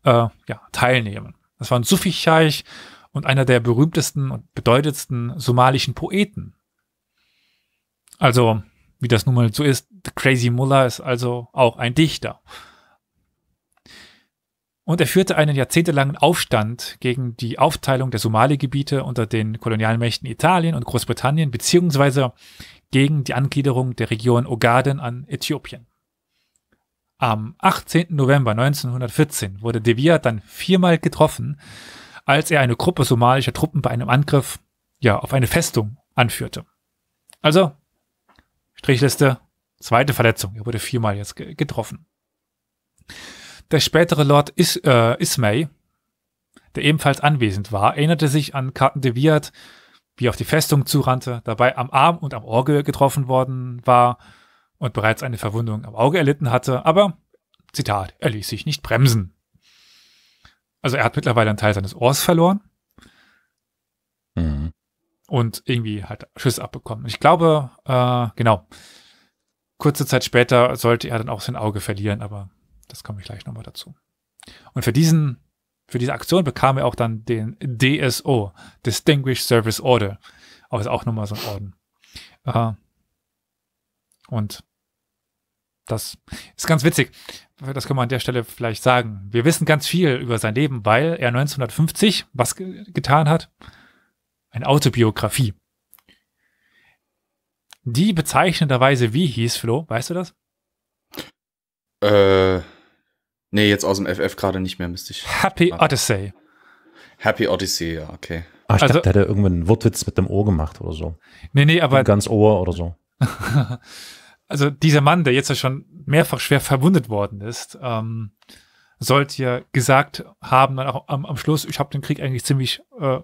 äh, ja, teilnehmen. Das war ein Sufi-Scheich und einer der berühmtesten und bedeutendsten somalischen Poeten. Also wie das nun mal so ist, Crazy Muller ist also auch ein Dichter. Und er führte einen jahrzehntelangen Aufstand gegen die Aufteilung der Somali-Gebiete unter den Kolonialmächten Italien und Großbritannien, beziehungsweise gegen die Angliederung der Region Ogaden an Äthiopien. Am 18. November 1914 wurde De Vere dann viermal getroffen, als er eine Gruppe somalischer Truppen bei einem Angriff ja, auf eine Festung anführte. Also Strichliste, zweite Verletzung. Er wurde viermal jetzt getroffen. Der spätere Lord Is äh, Ismay, der ebenfalls anwesend war, erinnerte sich an Karten de Viat, wie er auf die Festung zurannte, dabei am Arm und am Orgel getroffen worden war und bereits eine Verwundung am Auge erlitten hatte, aber, Zitat, er ließ sich nicht bremsen. Also er hat mittlerweile einen Teil seines Ohrs verloren. Mhm und irgendwie halt Schuss abbekommen. Ich glaube, äh, genau. Kurze Zeit später sollte er dann auch sein Auge verlieren, aber das komme ich gleich nochmal dazu. Und für diesen, für diese Aktion bekam er auch dann den DSO, Distinguished Service Order. Aber ist auch nochmal so ein Orden. Äh, und das ist ganz witzig. Das kann man an der Stelle vielleicht sagen. Wir wissen ganz viel über sein Leben, weil er 1950 was ge getan hat eine Autobiografie. Die bezeichnenderweise wie hieß, Flo, weißt du das? Äh, nee, jetzt aus dem FF gerade nicht mehr, müsste ich. Happy machen. Odyssey. Happy Odyssey, ja, okay. Ah, ich also, dachte, der hätte irgendwann einen Wortwitz mit dem Ohr gemacht oder so. Nee, nee, aber. Ein ganz Ohr oder so. also dieser Mann, der jetzt ja schon mehrfach schwer verwundet worden ist, ähm, sollte ja gesagt haben, dann auch am, am Schluss, ich habe den Krieg eigentlich ziemlich äh,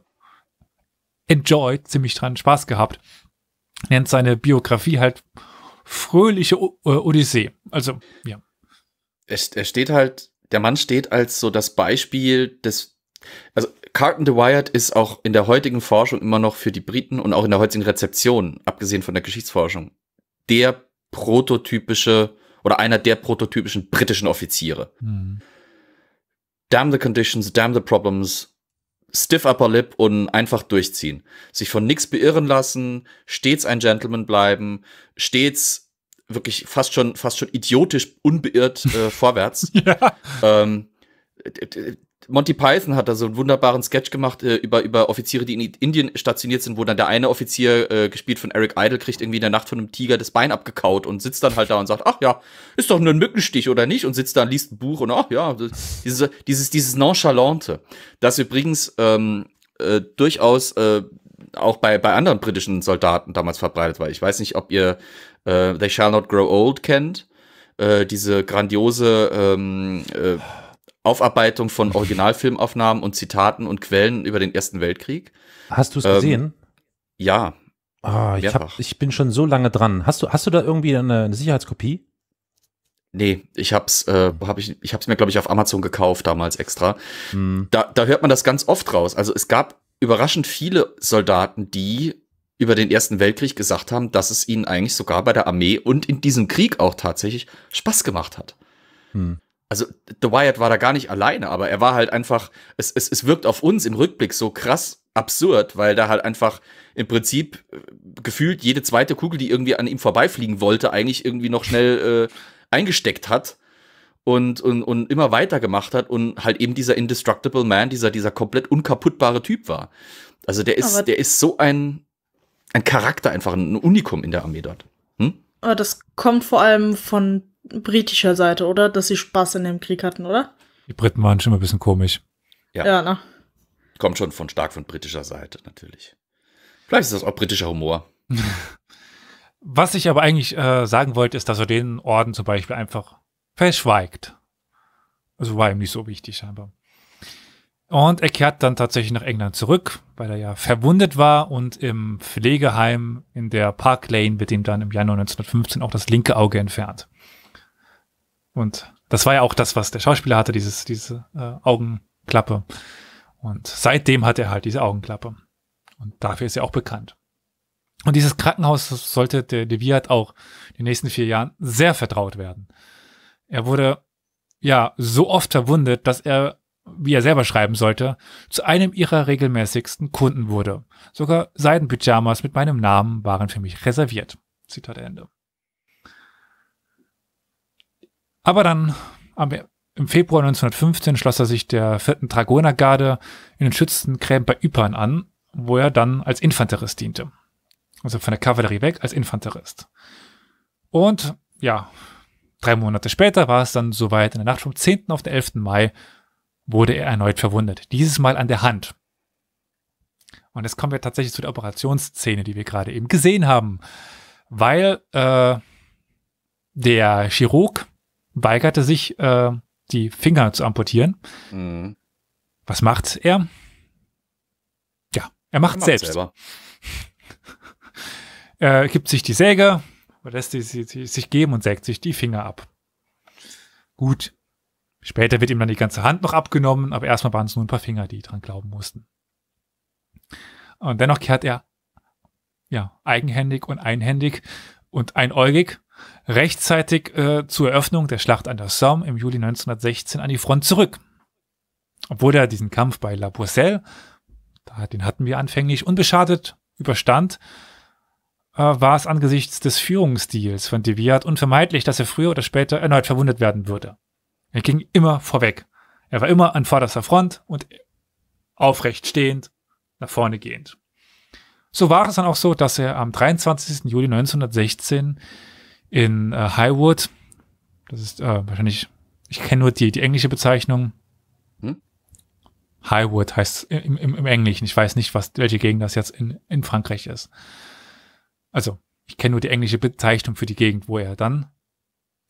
enjoyed, ziemlich dran Spaß gehabt. Nennt seine Biografie halt fröhliche o äh, Odyssee. Also, ja. Er, er steht halt, der Mann steht als so das Beispiel des, also Carton de Wired ist auch in der heutigen Forschung immer noch für die Briten und auch in der heutigen Rezeption, abgesehen von der Geschichtsforschung, der prototypische oder einer der prototypischen britischen Offiziere. Hm. Damn the conditions, damn the problems, stiff upper lip und einfach durchziehen. Sich von nichts beirren lassen, stets ein Gentleman bleiben, stets wirklich fast schon, fast schon idiotisch unbeirrt äh, vorwärts. ja. Ähm, Monty Python hat da so einen wunderbaren Sketch gemacht äh, über, über Offiziere, die in Indien stationiert sind, wo dann der eine Offizier, äh, gespielt von Eric Idle, kriegt irgendwie in der Nacht von einem Tiger das Bein abgekaut und sitzt dann halt da und sagt, ach ja, ist doch nur ein Mückenstich oder nicht? Und sitzt da und liest ein Buch und ach ja, dieses, dieses, dieses Nonchalante, das übrigens ähm, äh, durchaus äh, auch bei, bei anderen britischen Soldaten damals verbreitet war. Ich weiß nicht, ob ihr äh, They Shall Not Grow Old kennt, äh, diese grandiose ähm, äh, Aufarbeitung von Originalfilmaufnahmen und Zitaten und Quellen über den Ersten Weltkrieg. Hast du es ähm, gesehen? Ja. Ah, ich, hab, ich, bin schon so lange dran. Hast du, hast du da irgendwie eine, eine Sicherheitskopie? Nee, ich hab's, äh, hab ich, ich hab's mir, glaube ich, auf Amazon gekauft damals extra. Hm. Da, da hört man das ganz oft raus. Also es gab überraschend viele Soldaten, die über den Ersten Weltkrieg gesagt haben, dass es ihnen eigentlich sogar bei der Armee und in diesem Krieg auch tatsächlich Spaß gemacht hat. Hm also The Wyatt war da gar nicht alleine, aber er war halt einfach, es, es, es wirkt auf uns im Rückblick so krass absurd, weil da halt einfach im Prinzip äh, gefühlt jede zweite Kugel, die irgendwie an ihm vorbeifliegen wollte, eigentlich irgendwie noch schnell äh, eingesteckt hat und, und, und immer weitergemacht hat und halt eben dieser Indestructible Man, dieser, dieser komplett unkaputtbare Typ war. Also der ist, aber der ist so ein, ein Charakter, einfach ein Unikum in der Armee dort. Hm? Aber das kommt vor allem von britischer Seite, oder? Dass sie Spaß in dem Krieg hatten, oder? Die Briten waren schon mal ein bisschen komisch. Ja. ja ne? Kommt schon von stark von britischer Seite, natürlich. Vielleicht ist das auch britischer Humor. Was ich aber eigentlich äh, sagen wollte, ist, dass er den Orden zum Beispiel einfach verschweigt. Also war ihm nicht so wichtig, scheinbar. Und er kehrt dann tatsächlich nach England zurück, weil er ja verwundet war und im Pflegeheim in der Park Lane wird ihm dann im Januar 1915 auch das linke Auge entfernt. Und das war ja auch das, was der Schauspieler hatte, dieses, diese äh, Augenklappe. Und seitdem hat er halt diese Augenklappe. Und dafür ist er auch bekannt. Und dieses Krankenhaus sollte der Deviat auch in den nächsten vier Jahren sehr vertraut werden. Er wurde ja so oft verwundet, dass er, wie er selber schreiben sollte, zu einem ihrer regelmäßigsten Kunden wurde. Sogar Seidenpyjamas mit meinem Namen waren für mich reserviert. Zitat Ende. Aber dann am, im Februar 1915 schloss er sich der vierten Dragonergarde in den Schützengräben bei Ypern an, wo er dann als Infanterist diente. Also von der Kavallerie weg als Infanterist. Und ja, drei Monate später war es dann soweit. In der Nacht vom 10. auf den 11. Mai wurde er erneut verwundet. Dieses Mal an der Hand. Und jetzt kommen wir tatsächlich zu der Operationsszene, die wir gerade eben gesehen haben. Weil äh, der Chirurg weigerte sich, äh, die Finger zu amputieren. Mhm. Was macht er? Ja, er macht er selbst. Selber. er gibt sich die Säge, lässt sie, sie, sie sich geben und sägt sich die Finger ab. Gut. Später wird ihm dann die ganze Hand noch abgenommen, aber erstmal waren es nur ein paar Finger, die dran glauben mussten. Und dennoch kehrt er ja eigenhändig und einhändig und einäugig rechtzeitig äh, zur Eröffnung der Schlacht an der Somme im Juli 1916 an die Front zurück. Obwohl er diesen Kampf bei La Boisselle, den hatten wir anfänglich, unbeschadet überstand, äh, war es angesichts des Führungsstils von Deviat unvermeidlich, dass er früher oder später erneut verwundet werden würde. Er ging immer vorweg. Er war immer an vorderster Front und aufrecht stehend, nach vorne gehend. So war es dann auch so, dass er am 23. Juli 1916 in äh, Highwood. Das ist äh, wahrscheinlich, ich kenne nur die, die englische Bezeichnung. Hm? Highwood heißt im, im, im, Englischen. Ich weiß nicht, was, welche Gegend das jetzt in, in Frankreich ist. Also, ich kenne nur die englische Bezeichnung für die Gegend, wo er dann,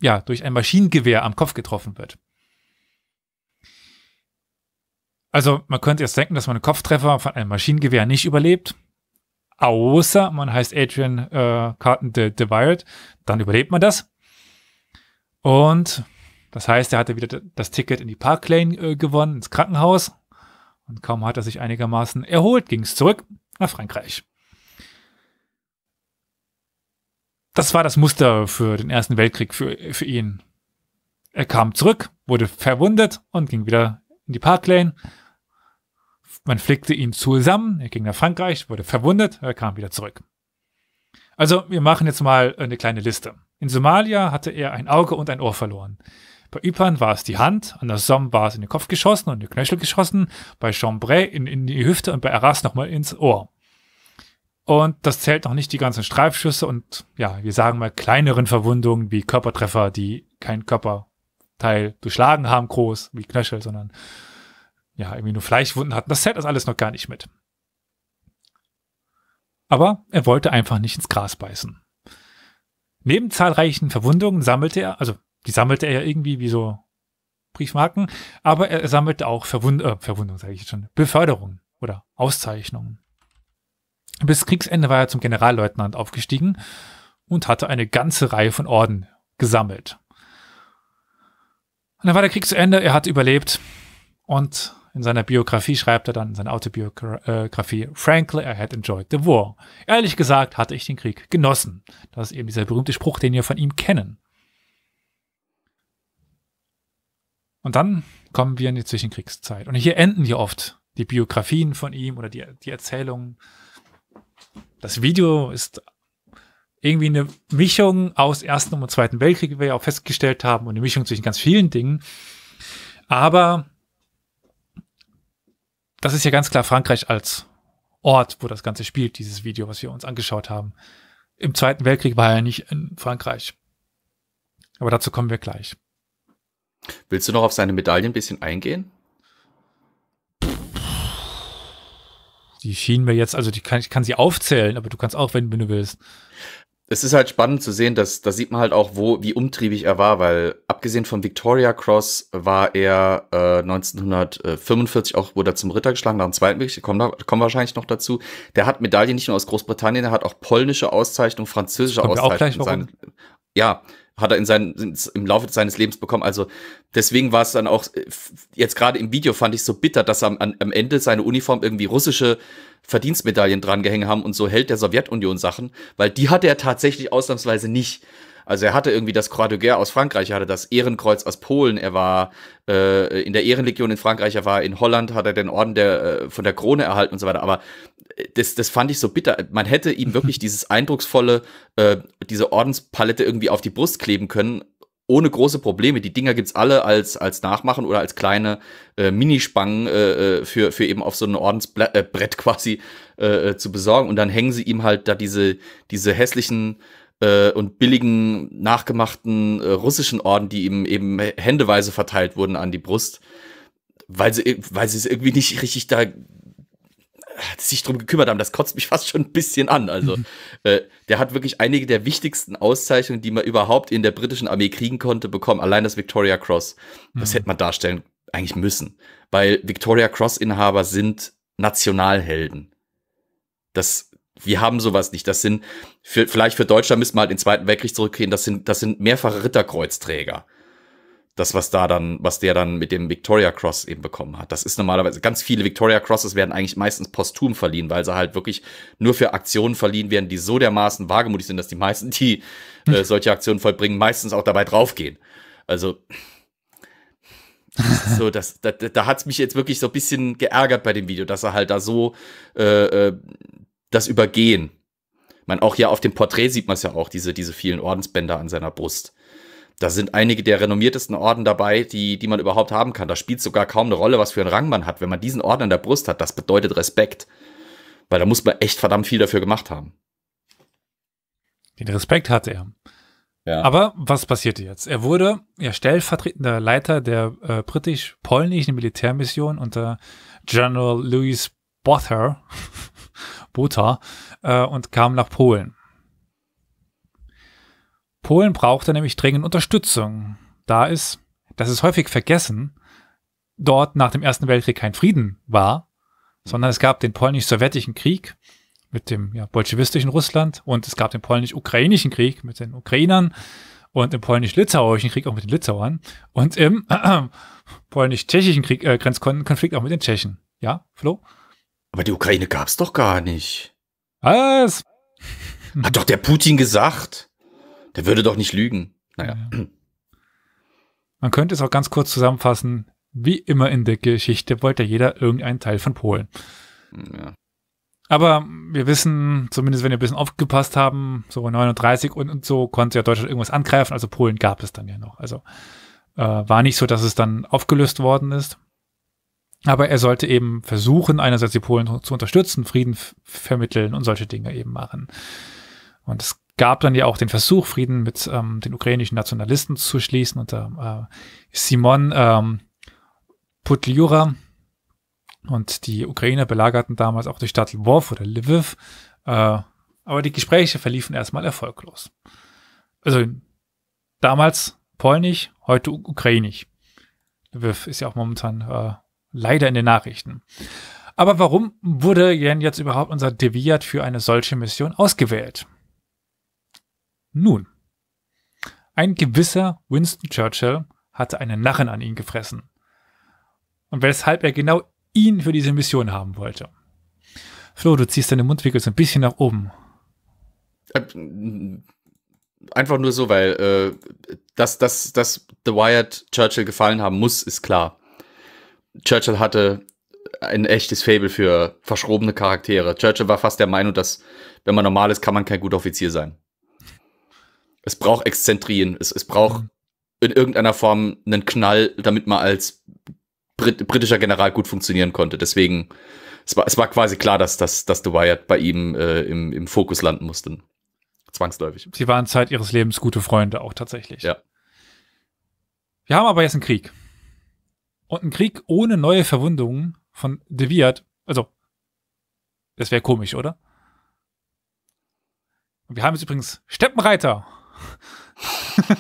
ja, durch ein Maschinengewehr am Kopf getroffen wird. Also, man könnte jetzt denken, dass man einen Kopftreffer von einem Maschinengewehr nicht überlebt. Außer man heißt Adrian äh, Carton de, de Wild, dann überlebt man das. Und das heißt, er hatte wieder das Ticket in die Park Lane äh, gewonnen, ins Krankenhaus. Und kaum hat er sich einigermaßen erholt, ging es zurück nach Frankreich. Das war das Muster für den Ersten Weltkrieg für, für ihn. Er kam zurück, wurde verwundet und ging wieder in die Park Lane man flickte ihn zusammen, er ging nach Frankreich, wurde verwundet, er kam wieder zurück. Also, wir machen jetzt mal äh, eine kleine Liste. In Somalia hatte er ein Auge und ein Ohr verloren. Bei Ypern war es die Hand, an der Somme war es in den Kopf geschossen und in den Knöchel geschossen, bei Chambray in, in die Hüfte und bei Arras nochmal ins Ohr. Und das zählt noch nicht die ganzen Streifschüsse und, ja, wir sagen mal kleineren Verwundungen wie Körpertreffer, die kein Körperteil durchschlagen haben, groß, wie Knöchel, sondern ja, irgendwie nur Fleischwunden hatten. Das zählt das alles noch gar nicht mit. Aber er wollte einfach nicht ins Gras beißen. Neben zahlreichen Verwundungen sammelte er, also die sammelte er ja irgendwie wie so Briefmarken, aber er sammelte auch Verwund äh, Verwundungen, sage ich jetzt schon, Beförderungen oder Auszeichnungen. Bis Kriegsende war er zum Generalleutnant aufgestiegen und hatte eine ganze Reihe von Orden gesammelt. Und dann war der Krieg zu Ende, er hat überlebt und in seiner Biografie schreibt er dann, in seiner Autobiografie, Frankly, I had enjoyed the war. Ehrlich gesagt hatte ich den Krieg genossen. Das ist eben dieser berühmte Spruch, den wir von ihm kennen. Und dann kommen wir in die Zwischenkriegszeit. Und hier enden ja oft die Biografien von ihm oder die, die Erzählungen. Das Video ist irgendwie eine Mischung aus Ersten und Zweiten Weltkrieg, wie wir ja auch festgestellt haben, und eine Mischung zwischen ganz vielen Dingen. Aber das ist ja ganz klar Frankreich als Ort, wo das Ganze spielt, dieses Video, was wir uns angeschaut haben. Im Zweiten Weltkrieg war er nicht in Frankreich. Aber dazu kommen wir gleich. Willst du noch auf seine Medaillen ein bisschen eingehen? Die schienen mir jetzt, also die kann, ich kann sie aufzählen, aber du kannst auch, wenn, wenn du willst. Es ist halt spannend zu sehen, dass da sieht man halt auch, wo, wie umtriebig er war, weil abgesehen vom Victoria Cross war er äh, 1945 auch wurde er zum Ritter geschlagen nach dem Zweiten Weltkrieg. Kommen, da, kommen wahrscheinlich noch dazu. Der hat Medaillen nicht nur aus Großbritannien, der hat auch polnische Auszeichnungen, französische Auszeichnungen. ja, hat er in seinen, im Laufe seines Lebens bekommen. Also deswegen war es dann auch, äh, jetzt gerade im Video fand ich so bitter, dass am, am Ende seine Uniform irgendwie russische Verdienstmedaillen drangehängt haben und so hält der Sowjetunion Sachen, weil die hatte er tatsächlich ausnahmsweise nicht. Also er hatte irgendwie das Croix de Guerre aus Frankreich, er hatte das Ehrenkreuz aus Polen, er war äh, in der Ehrenlegion in Frankreich, er war in Holland, hat er den Orden der, äh, von der Krone erhalten und so weiter. Aber äh, das, das fand ich so bitter. Man hätte ihm wirklich dieses eindrucksvolle, äh, diese Ordenspalette irgendwie auf die Brust kleben können ohne große Probleme. Die Dinger gibt's alle als, als Nachmachen oder als kleine äh, Minispangen äh, äh für, für eben auf so ein Ordensbrett äh, quasi äh, äh, zu besorgen. Und dann hängen sie ihm halt da diese, diese hässlichen äh, und billigen, nachgemachten äh, russischen Orden, die ihm eben händeweise verteilt wurden an die Brust, weil sie, weil sie es irgendwie nicht richtig da äh, sich drum gekümmert haben, das kotzt mich fast schon ein bisschen an. Also, mhm. äh, der hat wirklich einige der wichtigsten Auszeichnungen, die man überhaupt in der britischen Armee kriegen konnte, bekommen. Allein das Victoria Cross. Das mhm. hätte man darstellen eigentlich müssen. Weil Victoria Cross-Inhaber sind Nationalhelden. Das wir haben sowas nicht. Das sind, für, vielleicht für Deutschland müssen wir halt in den Zweiten Weltkrieg zurückgehen, das sind, das sind mehrfache Ritterkreuzträger. Das, was da dann, was der dann mit dem Victoria Cross eben bekommen hat. Das ist normalerweise, ganz viele Victoria Crosses werden eigentlich meistens posthum verliehen, weil sie halt wirklich nur für Aktionen verliehen werden, die so dermaßen wagemutig sind, dass die meisten, die äh, hm. solche Aktionen vollbringen, meistens auch dabei draufgehen. Also, so, das, da, da hat es mich jetzt wirklich so ein bisschen geärgert bei dem Video, dass er halt da so äh, äh das Übergehen. Man auch ja auf dem Porträt sieht man es ja auch, diese, diese vielen Ordensbänder an seiner Brust. Da sind einige der renommiertesten Orden dabei, die, die man überhaupt haben kann. Da spielt sogar kaum eine Rolle, was für einen Rang man hat. Wenn man diesen Orden an der Brust hat, das bedeutet Respekt. Weil da muss man echt verdammt viel dafür gemacht haben. Den Respekt hatte er. Ja. Aber was passierte jetzt? Er wurde ja stellvertretender Leiter der äh, britisch-polnischen Militärmission unter General Louis Bother. Botha äh, und kam nach Polen. Polen brauchte nämlich dringend Unterstützung, da es, das ist häufig vergessen, dort nach dem Ersten Weltkrieg kein Frieden war, sondern es gab den polnisch-sowjetischen Krieg mit dem ja, bolschewistischen Russland und es gab den polnisch-ukrainischen Krieg mit den Ukrainern und im polnisch-litauischen Krieg auch mit den Litauern und im äh, polnisch-tschechischen Krieg, äh, Grenzkonflikt auch mit den Tschechen. Ja, Flo? Aber die Ukraine gab es doch gar nicht. Was? Hat doch der Putin gesagt. Der würde doch nicht lügen. Naja. Ja. Man könnte es auch ganz kurz zusammenfassen. Wie immer in der Geschichte wollte jeder irgendeinen Teil von Polen. Ja. Aber wir wissen, zumindest wenn wir ein bisschen aufgepasst haben, so 39 und, und, so konnte ja Deutschland irgendwas angreifen, also Polen gab es dann ja noch. Also äh, war nicht so, dass es dann aufgelöst worden ist. Aber er sollte eben versuchen, einerseits die Polen zu unterstützen, Frieden vermitteln und solche Dinge eben machen. Und es gab dann ja auch den Versuch, Frieden mit ähm, den ukrainischen Nationalisten zu schließen unter äh, Simon ähm, Putliura. Und die Ukrainer belagerten damals auch die Stadt Lwów oder Lviv. Äh, aber die Gespräche verliefen erstmal erfolglos. Also damals polnisch, heute ukrainisch. Lviv ist ja auch momentan äh, leider in den Nachrichten. Aber warum wurde denn jetzt überhaupt unser Deviat für eine solche Mission ausgewählt? Nun, ein gewisser Winston Churchill hatte einen Narren an ihn gefressen. Und weshalb er genau ihn für diese Mission haben wollte. Flo, du ziehst deine Mundwinkel so ein bisschen nach oben. Äh, einfach nur so, weil äh, dass, dass, dass The Wired Churchill gefallen haben muss, ist klar. Churchill hatte ein echtes Fable für verschrobene Charaktere. Churchill war fast der Meinung, dass wenn man normal ist, kann man kein guter Offizier sein. Es braucht Exzentrien, es, es braucht in irgendeiner Form einen Knall, damit man als Brit britischer General gut funktionieren konnte. Deswegen, es war, es war quasi klar, dass, dass, dass The Wired bei ihm äh, im, im Fokus landen musste. Zwangsläufig. Sie waren Zeit ihres Lebens gute Freunde auch tatsächlich. Ja. Wir haben aber jetzt einen Krieg. Und ein Krieg ohne neue Verwundungen von Deviat, also, das wäre komisch, oder? Und wir haben jetzt übrigens Steppenreiter.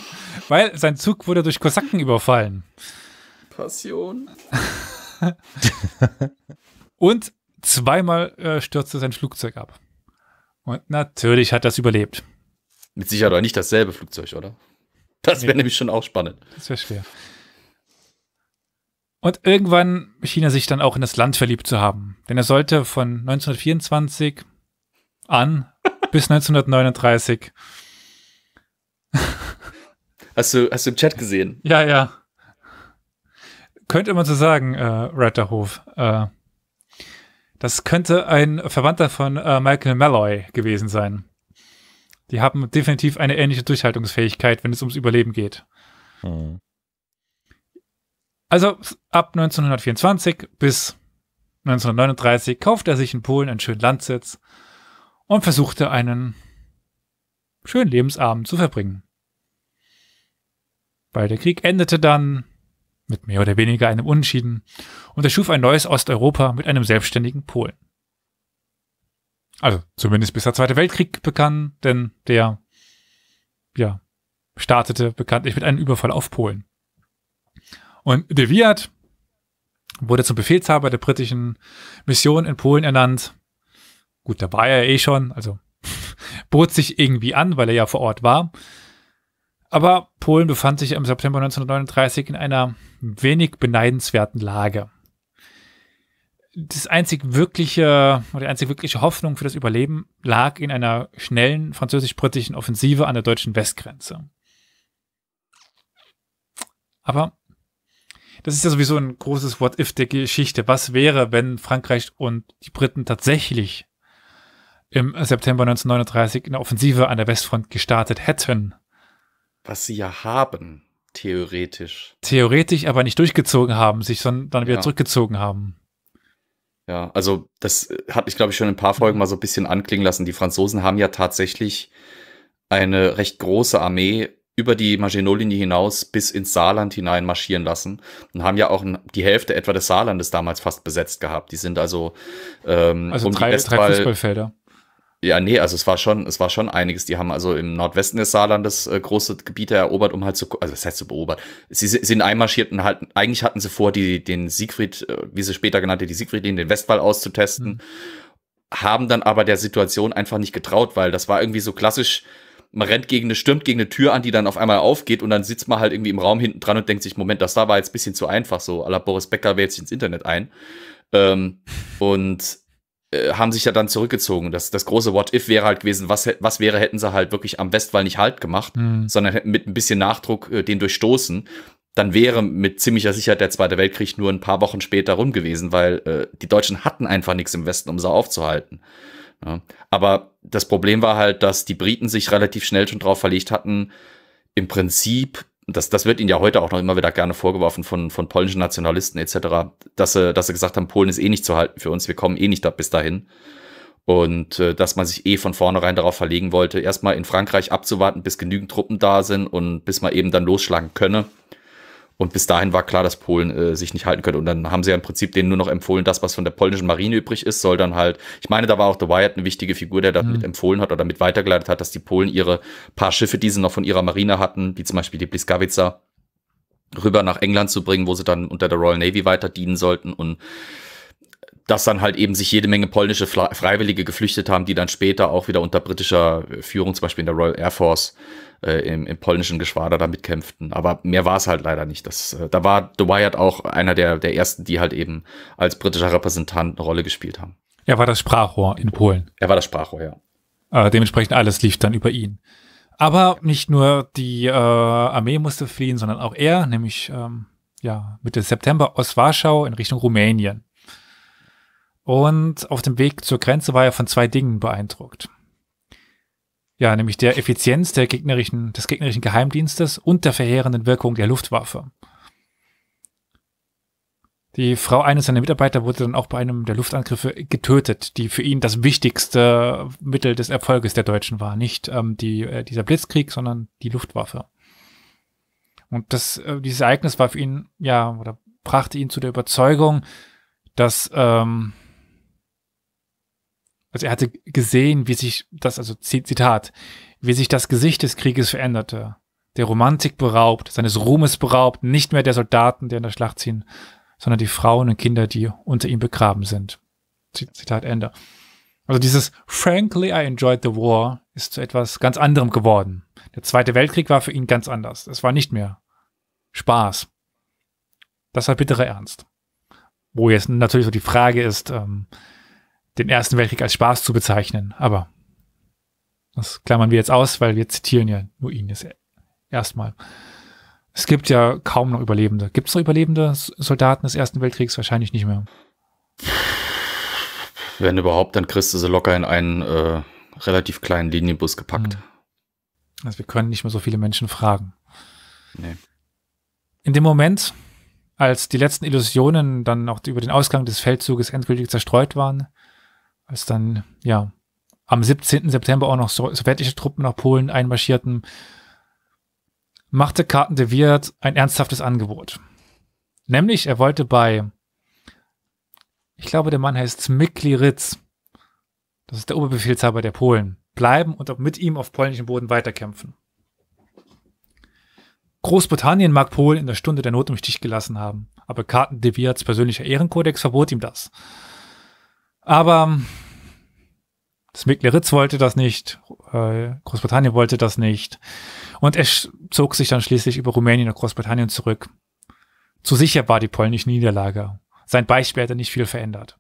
Weil sein Zug wurde durch Kosaken überfallen. Passion. Und zweimal äh, stürzte sein Flugzeug ab. Und natürlich hat das überlebt. Mit Sicherheit aber nicht dasselbe Flugzeug, oder? Das wäre nee. nämlich schon auch spannend. Das wäre schwer. Und irgendwann schien er sich dann auch in das Land verliebt zu haben. Denn er sollte von 1924 an bis 1939. Hast du, hast du im Chat gesehen? Ja, ja. Könnte man so sagen, äh, Retterhof. Äh, das könnte ein Verwandter von äh, Michael Malloy gewesen sein. Die haben definitiv eine ähnliche Durchhaltungsfähigkeit, wenn es ums Überleben geht. Mhm. Also ab 1924 bis 1939 kaufte er sich in Polen einen schönen Landsitz und versuchte einen schönen Lebensabend zu verbringen. Weil der Krieg endete dann mit mehr oder weniger einem Unentschieden und er schuf ein neues Osteuropa mit einem selbstständigen Polen. Also zumindest bis der Zweite Weltkrieg begann, denn der ja, startete bekanntlich mit einem Überfall auf Polen. Und de Wiat wurde zum Befehlshaber der britischen Mission in Polen ernannt. Gut, da war er eh schon, also bot sich irgendwie an, weil er ja vor Ort war. Aber Polen befand sich im September 1939 in einer wenig beneidenswerten Lage. Das einzig wirkliche, die einzig wirkliche Hoffnung für das Überleben lag in einer schnellen französisch-britischen Offensive an der deutschen Westgrenze. Aber das ist ja sowieso ein großes What-If der Geschichte. Was wäre, wenn Frankreich und die Briten tatsächlich im September 1939 eine Offensive an der Westfront gestartet hätten? Was sie ja haben, theoretisch. Theoretisch, aber nicht durchgezogen haben, sich dann wieder ja. zurückgezogen haben. Ja, also das äh, hatte ich, glaube ich, schon in ein paar Folgen mhm. mal so ein bisschen anklingen lassen. Die Franzosen haben ja tatsächlich eine recht große Armee über die Maginot-Linie hinaus bis ins Saarland hinein marschieren lassen und haben ja auch die Hälfte etwa des Saarlandes damals fast besetzt gehabt. Die sind also, ähm, also um drei, die drei Fußballfelder. Ja, nee, also es war schon, es war schon einiges. Die haben also im Nordwesten des Saarlandes äh, große Gebiete erobert, um halt zu, also das heißt zu beobachten. Sie, sie sind einmarschiert und halt, eigentlich hatten sie vor, die, den Siegfried, äh, wie sie später genannte, die Siegfried in den Westwall auszutesten. Mhm haben dann aber der Situation einfach nicht getraut, weil das war irgendwie so klassisch man rennt gegen eine, stürmt gegen eine Tür an, die dann auf einmal aufgeht und dann sitzt man halt irgendwie im Raum hinten dran und denkt sich, Moment, das da war jetzt ein bisschen zu einfach so, à la Boris Becker wählt sich ins Internet ein. Ähm, und äh, haben sich ja dann zurückgezogen. Das, das große What-If wäre halt gewesen, was, was wäre, hätten sie halt wirklich am Westwall nicht halt gemacht, mhm. sondern hätten mit ein bisschen Nachdruck äh, den durchstoßen. Dann wäre mit ziemlicher Sicherheit der Zweite Weltkrieg nur ein paar Wochen später rum gewesen, weil äh, die Deutschen hatten einfach nichts im Westen, um sie aufzuhalten. Ja. Aber das Problem war halt, dass die Briten sich relativ schnell schon drauf verlegt hatten, im Prinzip, das, das wird ihnen ja heute auch noch immer wieder gerne vorgeworfen von, von polnischen Nationalisten etc., dass sie, dass sie gesagt haben, Polen ist eh nicht zu halten für uns, wir kommen eh nicht da, bis dahin. Und äh, dass man sich eh von vornherein darauf verlegen wollte, erstmal in Frankreich abzuwarten, bis genügend Truppen da sind und bis man eben dann losschlagen könne. Und bis dahin war klar, dass Polen äh, sich nicht halten könnte. Und dann haben sie ja im Prinzip denen nur noch empfohlen, das, was von der polnischen Marine übrig ist, soll dann halt, ich meine, da war auch The Wyatt eine wichtige Figur, der damit mhm. empfohlen hat oder mit weitergeleitet hat, dass die Polen ihre paar Schiffe, die sie noch von ihrer Marine hatten, wie zum Beispiel die Bliskawica, rüber nach England zu bringen, wo sie dann unter der Royal Navy weiter dienen sollten und dass dann halt eben sich jede Menge polnische Freiwillige geflüchtet haben, die dann später auch wieder unter britischer Führung, zum Beispiel in der Royal Air Force, äh, im, im, polnischen Geschwader da mitkämpften. Aber mehr war es halt leider nicht. Das, äh, da war The Wired auch einer der, der ersten, die halt eben als britischer Repräsentant eine Rolle gespielt haben. Er war das Sprachrohr in Polen. Er war das Sprachrohr, ja. Äh, dementsprechend alles lief dann über ihn. Aber nicht nur die äh, Armee musste fliehen, sondern auch er, nämlich ähm, ja, Mitte September aus Warschau in Richtung Rumänien. Und auf dem Weg zur Grenze war er von zwei Dingen beeindruckt. Ja, nämlich der Effizienz der gegnerischen, des gegnerischen Geheimdienstes und der verheerenden Wirkung der Luftwaffe. Die Frau eines seiner Mitarbeiter wurde dann auch bei einem der Luftangriffe getötet, die für ihn das wichtigste Mittel des Erfolges der Deutschen war. Nicht ähm, die, äh, dieser Blitzkrieg, sondern die Luftwaffe. Und das, äh, dieses Ereignis war für ihn, ja, oder brachte ihn zu der Überzeugung, dass ähm, also er hatte gesehen, wie sich das, also Zitat, wie sich das Gesicht des Krieges veränderte. Der Romantik beraubt, seines Ruhmes beraubt, nicht mehr der Soldaten, der in der Schlacht ziehen, sondern die Frauen und Kinder, die unter ihm begraben sind. Zitat Ende. Also dieses Frankly, I enjoyed the war ist zu etwas ganz anderem geworden. Der Zweite Weltkrieg war für ihn ganz anders. Es war nicht mehr Spaß. Das war bitterer Ernst. Wo jetzt natürlich so die Frage ist, ähm, den Ersten Weltkrieg als Spaß zu bezeichnen. Aber das klammern wir jetzt aus, weil wir zitieren ja nur ihn jetzt erstmal. Es gibt ja kaum noch Überlebende. Gibt es noch Überlebende Soldaten des Ersten Weltkriegs? Wahrscheinlich nicht mehr. Wenn überhaupt, dann kriegst du sie locker in einen äh, relativ kleinen Linienbus gepackt. Hm. Also wir können nicht mehr so viele Menschen fragen. Nee. In dem Moment, als die letzten Illusionen dann auch über den Ausgang des Feldzuges endgültig zerstreut waren, als dann, ja, am 17. September auch noch sowjetische Truppen nach Polen einmarschierten, machte Karten de Wirt ein ernsthaftes Angebot. Nämlich, er wollte bei, ich glaube, der Mann heißt Mikli Ritz, das ist der Oberbefehlshaber der Polen, bleiben und auch mit ihm auf polnischem Boden weiterkämpfen. Großbritannien mag Polen in der Stunde der Not im Stich gelassen haben, aber Karten de Wirts persönlicher Ehrenkodex verbot ihm das. Aber das Mittelritz wollte das nicht, äh, Großbritannien wollte das nicht. Und er zog sich dann schließlich über Rumänien und Großbritannien zurück. Zu sicher war die polnische Niederlage. Sein Beispiel hätte nicht viel verändert.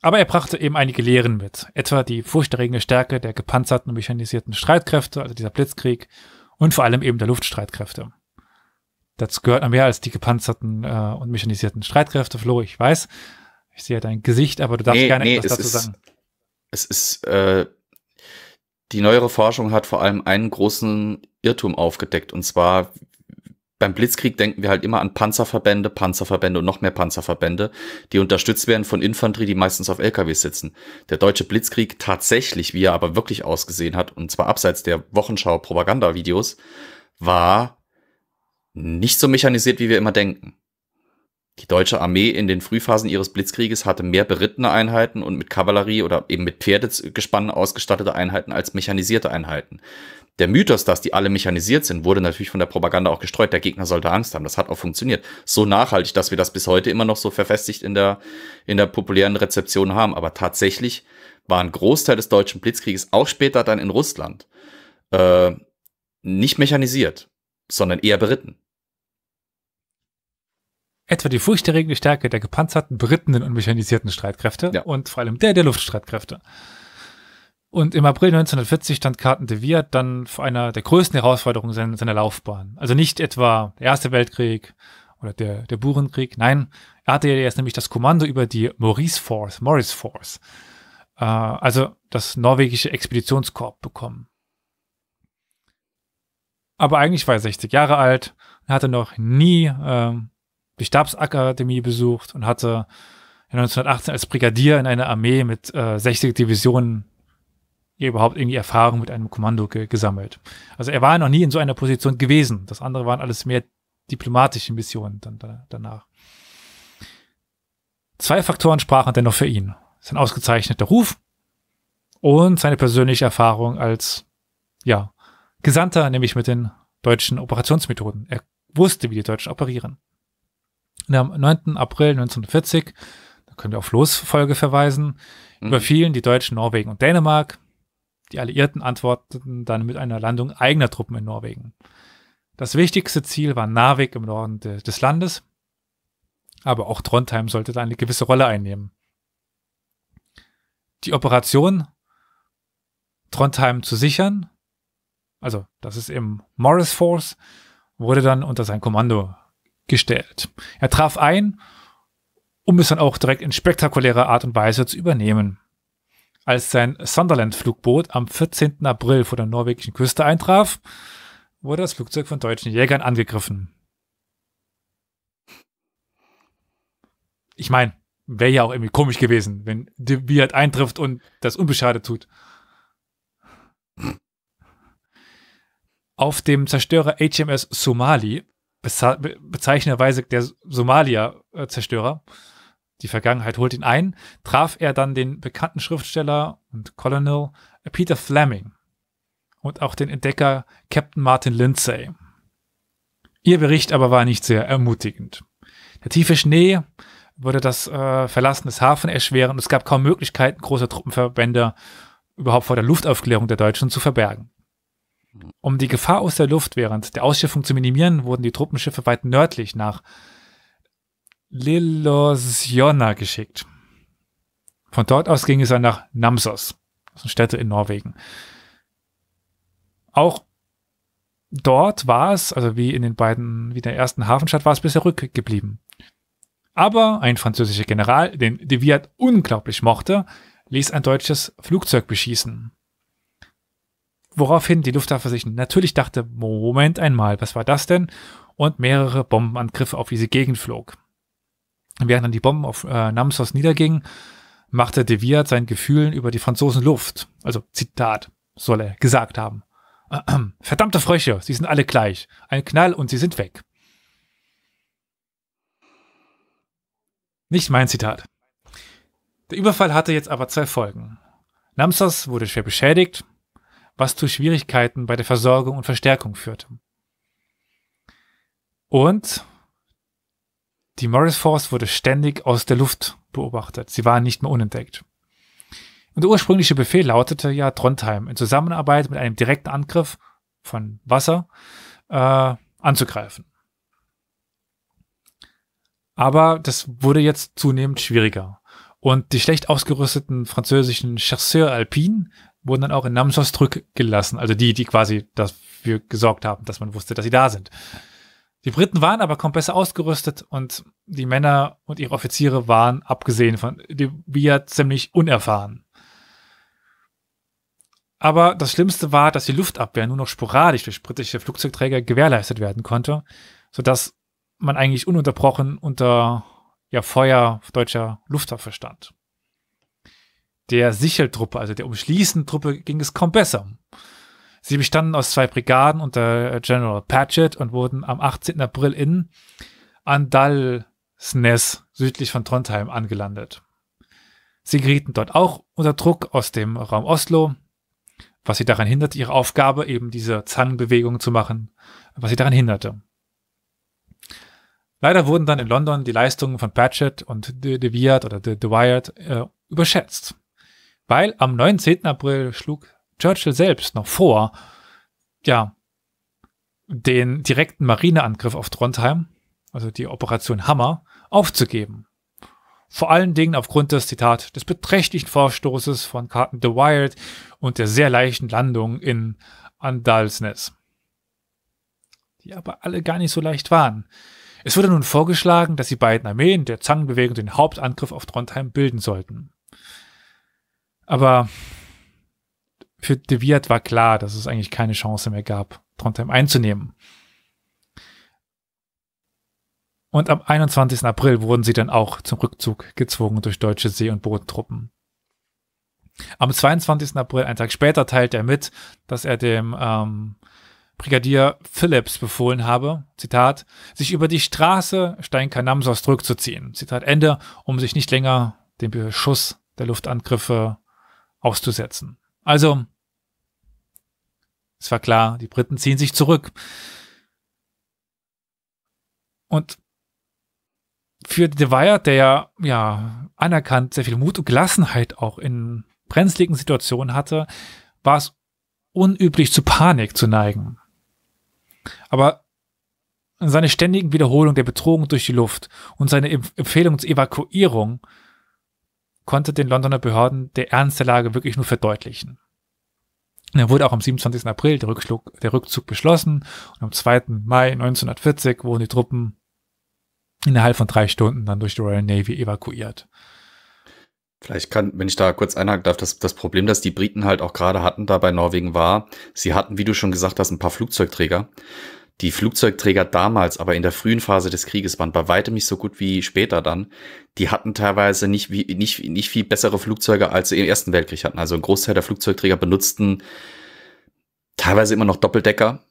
Aber er brachte eben einige Lehren mit, etwa die furchterregende Stärke der gepanzerten und mechanisierten Streitkräfte, also dieser Blitzkrieg, und vor allem eben der Luftstreitkräfte. Dazu gehört noch mehr als die gepanzerten äh, und mechanisierten Streitkräfte, Flo, ich weiß. Ich sehe ja dein Gesicht, aber du darfst nee, gerne nee, etwas dazu ist, sagen. Es ist, äh, die neuere Forschung hat vor allem einen großen Irrtum aufgedeckt. Und zwar, beim Blitzkrieg denken wir halt immer an Panzerverbände, Panzerverbände und noch mehr Panzerverbände, die unterstützt werden von Infanterie, die meistens auf LKWs sitzen. Der deutsche Blitzkrieg tatsächlich, wie er aber wirklich ausgesehen hat, und zwar abseits der Wochenschau-Propagandavideos, war nicht so mechanisiert, wie wir immer denken. Die deutsche Armee in den Frühphasen ihres Blitzkrieges hatte mehr berittene Einheiten und mit Kavallerie oder eben mit Pferdegespannen ausgestattete Einheiten als mechanisierte Einheiten. Der Mythos, dass die alle mechanisiert sind, wurde natürlich von der Propaganda auch gestreut. Der Gegner sollte Angst haben. Das hat auch funktioniert. So nachhaltig, dass wir das bis heute immer noch so verfestigt in der, in der populären Rezeption haben. Aber tatsächlich war ein Großteil des deutschen Blitzkrieges auch später dann in Russland äh, nicht mechanisiert, sondern eher beritten etwa die furchterregende Stärke der gepanzerten, berittenen und mechanisierten Streitkräfte ja. und vor allem der der Luftstreitkräfte. Und im April 1940 stand Carton de Wirt dann vor einer der größten Herausforderungen seiner, seiner Laufbahn. Also nicht etwa der Erste Weltkrieg oder der, der Burenkrieg, nein, er hatte ja jetzt nämlich das Kommando über die Maurice Force, Morris Force, äh, also das norwegische Expeditionskorps bekommen. Aber eigentlich war er 60 Jahre alt und hatte noch nie ähm, die Stabsakademie besucht und hatte 1918 als Brigadier in einer Armee mit äh, 60 Divisionen überhaupt irgendwie Erfahrung mit einem Kommando ge gesammelt. Also er war noch nie in so einer Position gewesen. Das andere waren alles mehr diplomatische Missionen dann da, danach. Zwei Faktoren sprachen dennoch für ihn. Sein ausgezeichneter Ruf und seine persönliche Erfahrung als, ja, Gesandter, nämlich mit den deutschen Operationsmethoden. Er wusste, wie die Deutschen operieren. Und am 9. April 1940, da können wir auf Losfolge verweisen, mhm. überfielen die Deutschen Norwegen und Dänemark. Die Alliierten antworteten dann mit einer Landung eigener Truppen in Norwegen. Das wichtigste Ziel war Narvik im Norden de des Landes, aber auch Trondheim sollte da eine gewisse Rolle einnehmen. Die Operation Trondheim zu sichern, also das ist im Morris Force, wurde dann unter sein Kommando gestellt. Er traf ein, um es dann auch direkt in spektakulärer Art und Weise zu übernehmen. Als sein Sunderland-Flugboot am 14. April vor der norwegischen Küste eintraf, wurde das Flugzeug von deutschen Jägern angegriffen. Ich meine, wäre ja auch irgendwie komisch gewesen, wenn De Wirt eintrifft und das unbeschadet tut. Auf dem Zerstörer HMS Somali bezeichnenderweise der Somalia-Zerstörer. Die Vergangenheit holt ihn ein. Traf er dann den bekannten Schriftsteller und Colonel Peter Fleming und auch den Entdecker Captain Martin Lindsay. Ihr Bericht aber war nicht sehr ermutigend. Der tiefe Schnee würde das äh, Verlassen des Hafen erschweren und es gab kaum Möglichkeiten, große Truppenverbände überhaupt vor der Luftaufklärung der Deutschen zu verbergen. Um die Gefahr aus der Luft während der Ausschiffung zu minimieren, wurden die Truppenschiffe weit nördlich nach Lillosiona geschickt. Von dort aus ging es dann nach Namsos, das sind Städte in Norwegen. Auch dort war es, also wie in den beiden, wie der ersten Hafenstadt, war es bisher rückgeblieben. Aber ein französischer General, den Deviat unglaublich mochte, ließ ein deutsches Flugzeug beschießen. Woraufhin die Luftwaffe sich natürlich dachte, Moment einmal, was war das denn? Und mehrere Bombenangriffe auf diese Gegend flog. Während dann die Bomben auf äh, Namsos niedergingen, machte De Wiart seinen Gefühlen über die Franzosen Luft. Also Zitat, soll er gesagt haben. Verdammte Frösche, sie sind alle gleich. Ein Knall und sie sind weg. Nicht mein Zitat. Der Überfall hatte jetzt aber zwei Folgen. Namsos wurde schwer beschädigt, was zu Schwierigkeiten bei der Versorgung und Verstärkung führte. Und die Morris Force wurde ständig aus der Luft beobachtet. Sie waren nicht mehr unentdeckt. Und der ursprüngliche Befehl lautete ja Trondheim in Zusammenarbeit mit einem direkten Angriff von Wasser äh, anzugreifen. Aber das wurde jetzt zunehmend schwieriger. Und die schlecht ausgerüsteten französischen Chasseurs Alpines wurden dann auch in Namsos zurückgelassen. Also die, die quasi dafür gesorgt haben, dass man wusste, dass sie da sind. Die Briten waren aber kaum besser ausgerüstet und die Männer und ihre Offiziere waren, abgesehen von De Villa, ziemlich unerfahren. Aber das Schlimmste war, dass die Luftabwehr nur noch sporadisch durch britische Flugzeugträger gewährleistet werden konnte, sodass man eigentlich ununterbrochen unter ja, Feuer deutscher Luftwaffe stand. Der Sicheltruppe, also der umschließenden Truppe, ging es kaum besser. Sie bestanden aus zwei Brigaden unter äh, General Patchett und wurden am 18. April in Andalsnes südlich von Trondheim angelandet. Sie gerieten dort auch unter Druck aus dem Raum Oslo, was sie daran hinderte, ihre Aufgabe, eben diese Zangenbewegung zu machen, was sie daran hinderte. Leider wurden dann in London die Leistungen von Patchett und De, De Wiard oder De, De Wired äh, überschätzt. Weil am 19. April schlug Churchill selbst noch vor, ja, den direkten Marineangriff auf Trondheim, also die Operation Hammer, aufzugeben. Vor allen Dingen aufgrund des, Zitat, des beträchtlichen Vorstoßes von Carton de Wild und der sehr leichten Landung in Andalsnes. Die aber alle gar nicht so leicht waren. Es wurde nun vorgeschlagen, dass die beiden Armeen der Zangenbewegung den Hauptangriff auf Trondheim bilden sollten. Aber für De Wiat war klar, dass es eigentlich keine Chance mehr gab, Trondheim einzunehmen. Und am 21. April wurden sie dann auch zum Rückzug gezwungen durch deutsche See- und Bodentruppen. Am 22. April, einen Tag später, teilte er mit, dass er dem ähm, Brigadier Phillips befohlen habe, Zitat, sich über die Straße Steinkanamsos zurückzuziehen, Zitat Ende, um sich nicht länger dem Beschuss der Luftangriffe auszusetzen. Also, es war klar, die Briten ziehen sich zurück. Und für De Weyer, der ja, ja anerkannt sehr viel Mut und Gelassenheit auch in brenzligen Situationen hatte, war es unüblich zu Panik zu neigen. Aber seine ständigen Wiederholung der Bedrohung durch die Luft und seine Empfehlung zur Evakuierung konnte den Londoner Behörden der Ernst der Lage wirklich nur verdeutlichen. Dann wurde auch am 27. April der, Rückschlug, der Rückzug beschlossen und am 2. Mai 1940 wurden die Truppen innerhalb von drei Stunden dann durch die Royal Navy evakuiert. Vielleicht kann, wenn ich da kurz einhaken darf, das, das Problem, das die Briten halt auch gerade hatten da bei Norwegen war, sie hatten, wie du schon gesagt hast, ein paar Flugzeugträger. Die Flugzeugträger damals, aber in der frühen Phase des Krieges, waren bei weitem nicht so gut wie später dann. Die hatten teilweise nicht, wie, nicht, nicht viel bessere Flugzeuge, als sie im Ersten Weltkrieg hatten. Also ein Großteil der Flugzeugträger benutzten teilweise immer noch Doppeldecker,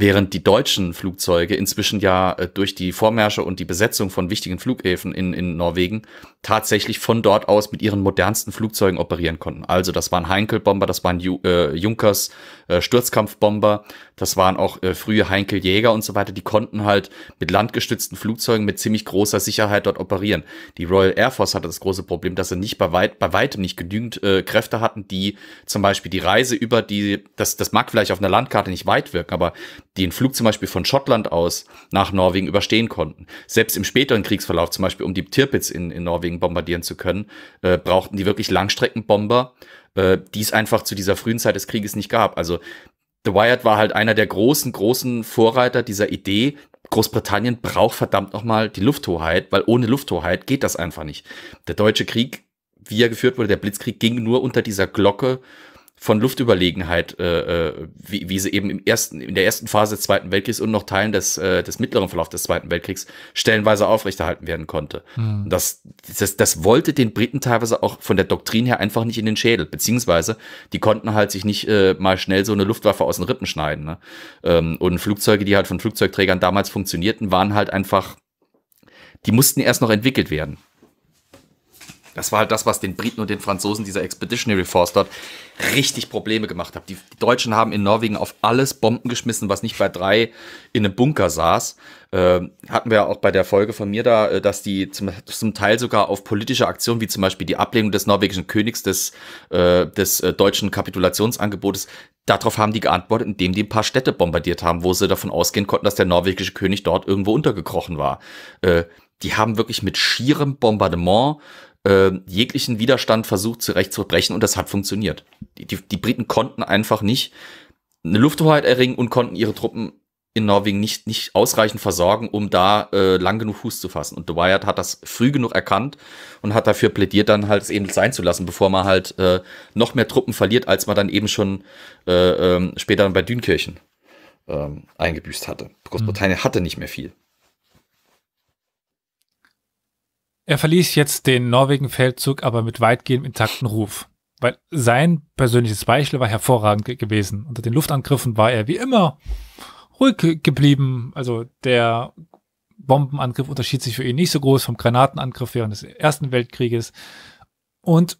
Während die deutschen Flugzeuge inzwischen ja äh, durch die Vormärsche und die Besetzung von wichtigen Flughäfen in, in Norwegen tatsächlich von dort aus mit ihren modernsten Flugzeugen operieren konnten. Also das waren Heinkel-Bomber, das waren Ju äh, Junkers äh, Sturzkampfbomber, das waren auch äh, frühe Heinkel-Jäger und so weiter. Die konnten halt mit landgestützten Flugzeugen mit ziemlich großer Sicherheit dort operieren. Die Royal Air Force hatte das große Problem, dass sie nicht bei, weit, bei weitem nicht genügend äh, Kräfte hatten, die zum Beispiel die Reise über die, das, das mag vielleicht auf einer Landkarte nicht weit wirken, aber die den Flug zum Beispiel von Schottland aus nach Norwegen überstehen konnten. Selbst im späteren Kriegsverlauf, zum Beispiel um die Tirpitz in, in Norwegen bombardieren zu können, äh, brauchten die wirklich Langstreckenbomber, äh, die es einfach zu dieser frühen Zeit des Krieges nicht gab. Also The Wired war halt einer der großen, großen Vorreiter dieser Idee, Großbritannien braucht verdammt nochmal die Lufthoheit, weil ohne Lufthoheit geht das einfach nicht. Der Deutsche Krieg, wie er geführt wurde, der Blitzkrieg ging nur unter dieser Glocke von Luftüberlegenheit, äh, äh, wie, wie sie eben im ersten, in der ersten Phase des Zweiten Weltkriegs und noch Teilen des, äh, des mittleren Verlaufs des Zweiten Weltkriegs stellenweise aufrechterhalten werden konnte. Mhm. Das, das, das wollte den Briten teilweise auch von der Doktrin her einfach nicht in den Schädel, beziehungsweise die konnten halt sich nicht äh, mal schnell so eine Luftwaffe aus den Rippen schneiden. Ne? Ähm, und Flugzeuge, die halt von Flugzeugträgern damals funktionierten, waren halt einfach, die mussten erst noch entwickelt werden. Das war halt das, was den Briten und den Franzosen dieser Expeditionary Force dort richtig Probleme gemacht hat. Die, Deutschen haben in Norwegen auf alles Bomben geschmissen, was nicht bei drei in einem Bunker saß. Ähm, hatten wir auch bei der Folge von mir da, äh, dass die zum, zum, Teil sogar auf politische Aktionen, wie zum Beispiel die Ablehnung des norwegischen Königs des, äh, des äh, deutschen Kapitulationsangebotes, darauf haben die geantwortet, indem die ein paar Städte bombardiert haben, wo sie davon ausgehen konnten, dass der norwegische König dort irgendwo untergekrochen war. Äh, die haben wirklich mit schierem Bombardement äh, jeglichen Widerstand versucht zurechtzubrechen und das hat funktioniert. Die, die, die Briten konnten einfach nicht eine Lufthoheit erringen und konnten ihre Truppen in Norwegen nicht, nicht ausreichend versorgen, um da äh, lang genug Fuß zu fassen. Und The Wired hat das früh genug erkannt und hat dafür plädiert, dann halt es eben sein zu lassen, bevor man halt äh, noch mehr Truppen verliert, als man dann eben schon äh, ähm, später bei Dünkirchen ähm, eingebüßt hatte. Großbritannien mhm. hatte nicht mehr viel. Er verließ jetzt den Norwegen-Feldzug aber mit weitgehend intakten Ruf, weil sein persönliches Beispiel war hervorragend ge gewesen. Unter den Luftangriffen war er wie immer ruhig geblieben. Also der Bombenangriff unterschied sich für ihn nicht so groß vom Granatenangriff während des Ersten Weltkrieges. Und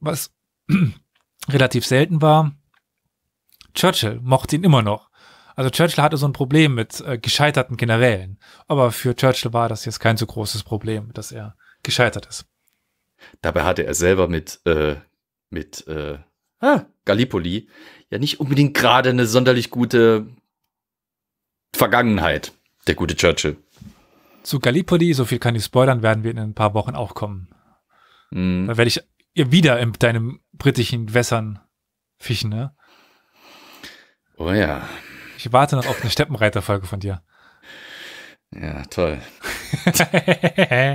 was relativ selten war, Churchill mochte ihn immer noch. Also Churchill hatte so ein Problem mit äh, gescheiterten Generälen. Aber für Churchill war das jetzt kein so großes Problem, dass er gescheitert ist. Dabei hatte er selber mit, äh, mit äh, ah, Gallipoli ja nicht unbedingt gerade eine sonderlich gute Vergangenheit, der gute Churchill. Zu Gallipoli, so viel kann ich spoilern, werden wir in ein paar Wochen auch kommen. Mhm. Da werde ich wieder in deinem britischen Wässern fischen, ne? Oh ja. Ich warte noch auf eine Steppenreiterfolge von dir. Ja, toll.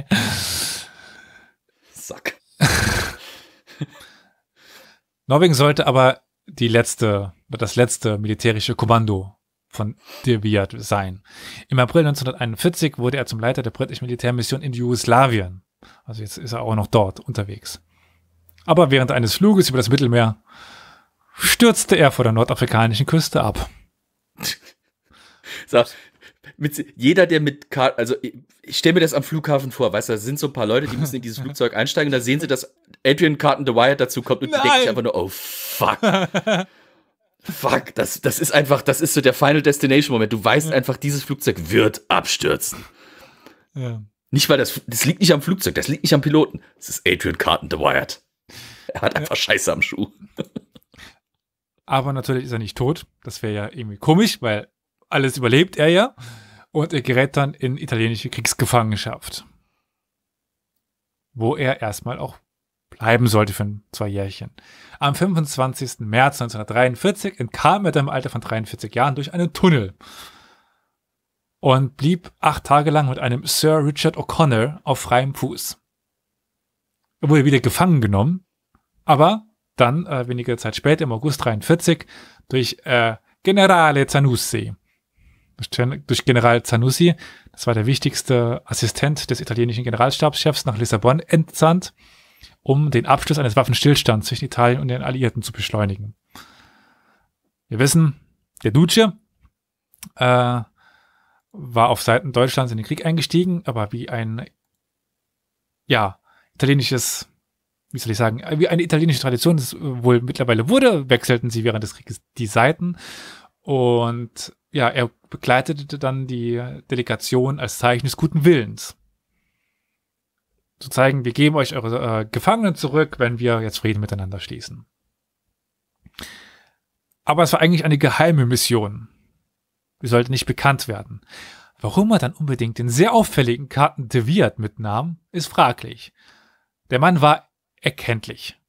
Sack. Norwegen sollte aber die letzte, das letzte militärische Kommando von De sein. Im April 1941 wurde er zum Leiter der britischen Militärmission in Jugoslawien. Also jetzt ist er auch noch dort unterwegs. Aber während eines Fluges über das Mittelmeer stürzte er vor der nordafrikanischen Küste ab. Sag, mit, jeder, der mit Karten, also ich stelle mir das am Flughafen vor, weißt du, da sind so ein paar Leute, die müssen in dieses Flugzeug einsteigen, und da sehen sie, dass Adrian Carton the Wire dazu kommt und Nein. die denken sich einfach nur, oh fuck. fuck, das, das ist einfach, das ist so der Final Destination Moment. Du weißt ja. einfach, dieses Flugzeug wird abstürzen. Ja. Nicht, weil das, das liegt nicht am Flugzeug, das liegt nicht am Piloten. Das ist Adrian Carton the Wired. Er hat einfach ja. Scheiße am Schuh. Aber natürlich ist er nicht tot. Das wäre ja irgendwie komisch, weil alles überlebt er ja. Und er gerät dann in italienische Kriegsgefangenschaft. Wo er erstmal auch bleiben sollte für ein zwei Jährchen. Am 25. März 1943 entkam er dann im Alter von 43 Jahren durch einen Tunnel und blieb acht Tage lang mit einem Sir Richard O'Connor auf freiem Fuß. Er wurde wieder gefangen genommen, aber dann, äh, wenige Zeit später, im August 43, durch äh, Generale Zanussi durch General Zanussi. Das war der wichtigste Assistent des italienischen Generalstabschefs nach Lissabon entsandt, um den Abschluss eines Waffenstillstands zwischen Italien und den Alliierten zu beschleunigen. Wir wissen, der Duce äh, war auf Seiten Deutschlands in den Krieg eingestiegen, aber wie ein ja, italienisches, wie soll ich sagen, wie eine italienische Tradition es wohl mittlerweile wurde, wechselten sie während des Krieges die Seiten und ja, er begleitete dann die Delegation als Zeichen des guten Willens. Zu zeigen, wir geben euch eure äh, Gefangenen zurück, wenn wir jetzt Frieden miteinander schließen. Aber es war eigentlich eine geheime Mission. Die sollte nicht bekannt werden. Warum er dann unbedingt den sehr auffälligen Karten De Wirt mitnahm, ist fraglich. Der Mann war erkenntlich.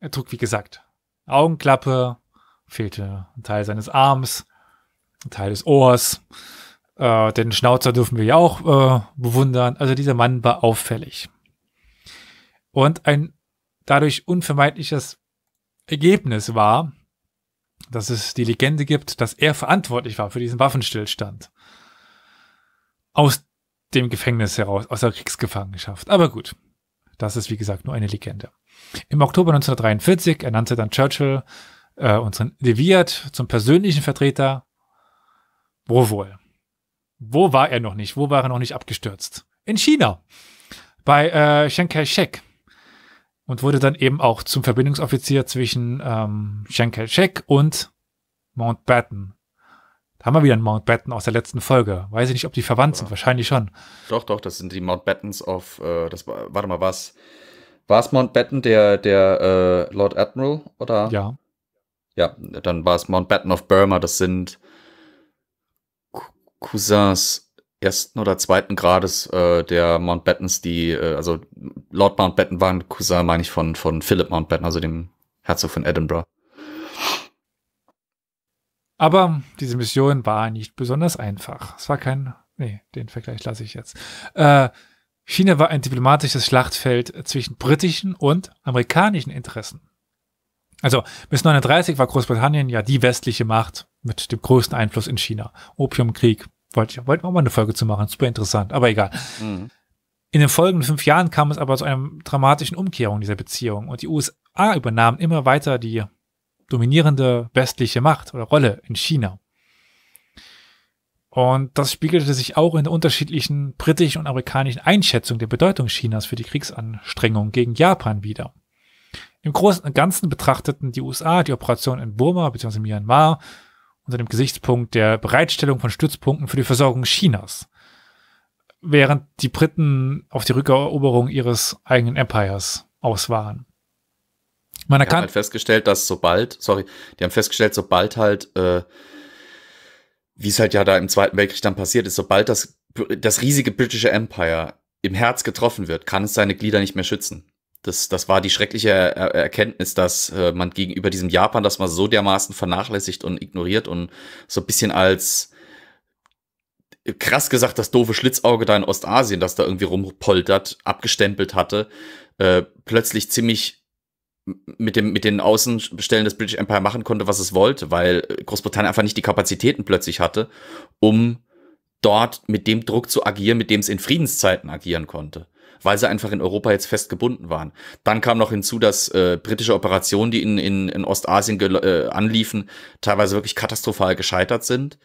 Er trug, wie gesagt, Augenklappe, fehlte ein Teil seines Arms, Teil des Ohrs. Äh, den Schnauzer dürfen wir ja auch äh, bewundern. Also dieser Mann war auffällig. Und ein dadurch unvermeidliches Ergebnis war, dass es die Legende gibt, dass er verantwortlich war für diesen Waffenstillstand. Aus dem Gefängnis heraus, aus der Kriegsgefangenschaft. Aber gut, das ist wie gesagt nur eine Legende. Im Oktober 1943 ernannte dann Churchill äh, unseren Deviat zum persönlichen Vertreter wo wohl? Wo war er noch nicht? Wo war er noch nicht abgestürzt? In China. Bei äh, Chiang Kai-shek. Und wurde dann eben auch zum Verbindungsoffizier zwischen ähm, Chiang Kai-shek und Mountbatten. Da haben wir wieder einen Mountbatten aus der letzten Folge. Weiß ich nicht, ob die verwandt ja. sind. Wahrscheinlich schon. Doch, doch, das sind die Mountbattens auf, äh, das, war, warte mal, was? War es Mountbatten, der, der äh, Lord Admiral, oder? Ja. Ja, dann war es Mountbatten of Burma, das sind Cousins ersten oder zweiten Grades äh, der Mountbattens, die, äh, also Lord Mountbatten war ein Cousin, meine ich, von, von Philip Mountbatten, also dem Herzog von Edinburgh. Aber diese Mission war nicht besonders einfach. Es war kein, nee, den Vergleich lasse ich jetzt. Äh, China war ein diplomatisches Schlachtfeld zwischen britischen und amerikanischen Interessen. Also bis 1930 war Großbritannien ja die westliche Macht mit dem größten Einfluss in China. Opiumkrieg. Wollte ich, wollte wir auch mal eine Folge zu machen. Super interessant, aber egal. Mhm. In den folgenden fünf Jahren kam es aber zu einer dramatischen Umkehrung dieser Beziehung und die USA übernahmen immer weiter die dominierende westliche Macht oder Rolle in China. Und das spiegelte sich auch in der unterschiedlichen britischen und amerikanischen Einschätzung der Bedeutung Chinas für die Kriegsanstrengungen gegen Japan wieder. Im Großen und Ganzen betrachteten die USA die Operation in Burma bzw. Myanmar unter dem Gesichtspunkt der Bereitstellung von Stützpunkten für die Versorgung Chinas, während die Briten auf die Rückeroberung ihres eigenen Empires aus waren. Man erkannt. Die haben halt festgestellt, dass sobald, sorry, die haben festgestellt, sobald halt, äh, wie es halt ja da im Zweiten Weltkrieg dann passiert ist, sobald das, das riesige britische Empire im Herz getroffen wird, kann es seine Glieder nicht mehr schützen das, das war die schreckliche er Erkenntnis, dass äh, man gegenüber diesem Japan das man so dermaßen vernachlässigt und ignoriert und so ein bisschen als äh, krass gesagt das doofe Schlitzauge da in Ostasien, das da irgendwie rumpoltert, abgestempelt hatte, äh, plötzlich ziemlich mit, dem, mit den Außenstellen des British Empire machen konnte, was es wollte, weil Großbritannien einfach nicht die Kapazitäten plötzlich hatte, um dort mit dem Druck zu agieren, mit dem es in Friedenszeiten agieren konnte weil sie einfach in Europa jetzt fest gebunden waren. Dann kam noch hinzu, dass äh, britische Operationen, die in, in, in Ostasien äh, anliefen, teilweise wirklich katastrophal gescheitert sind.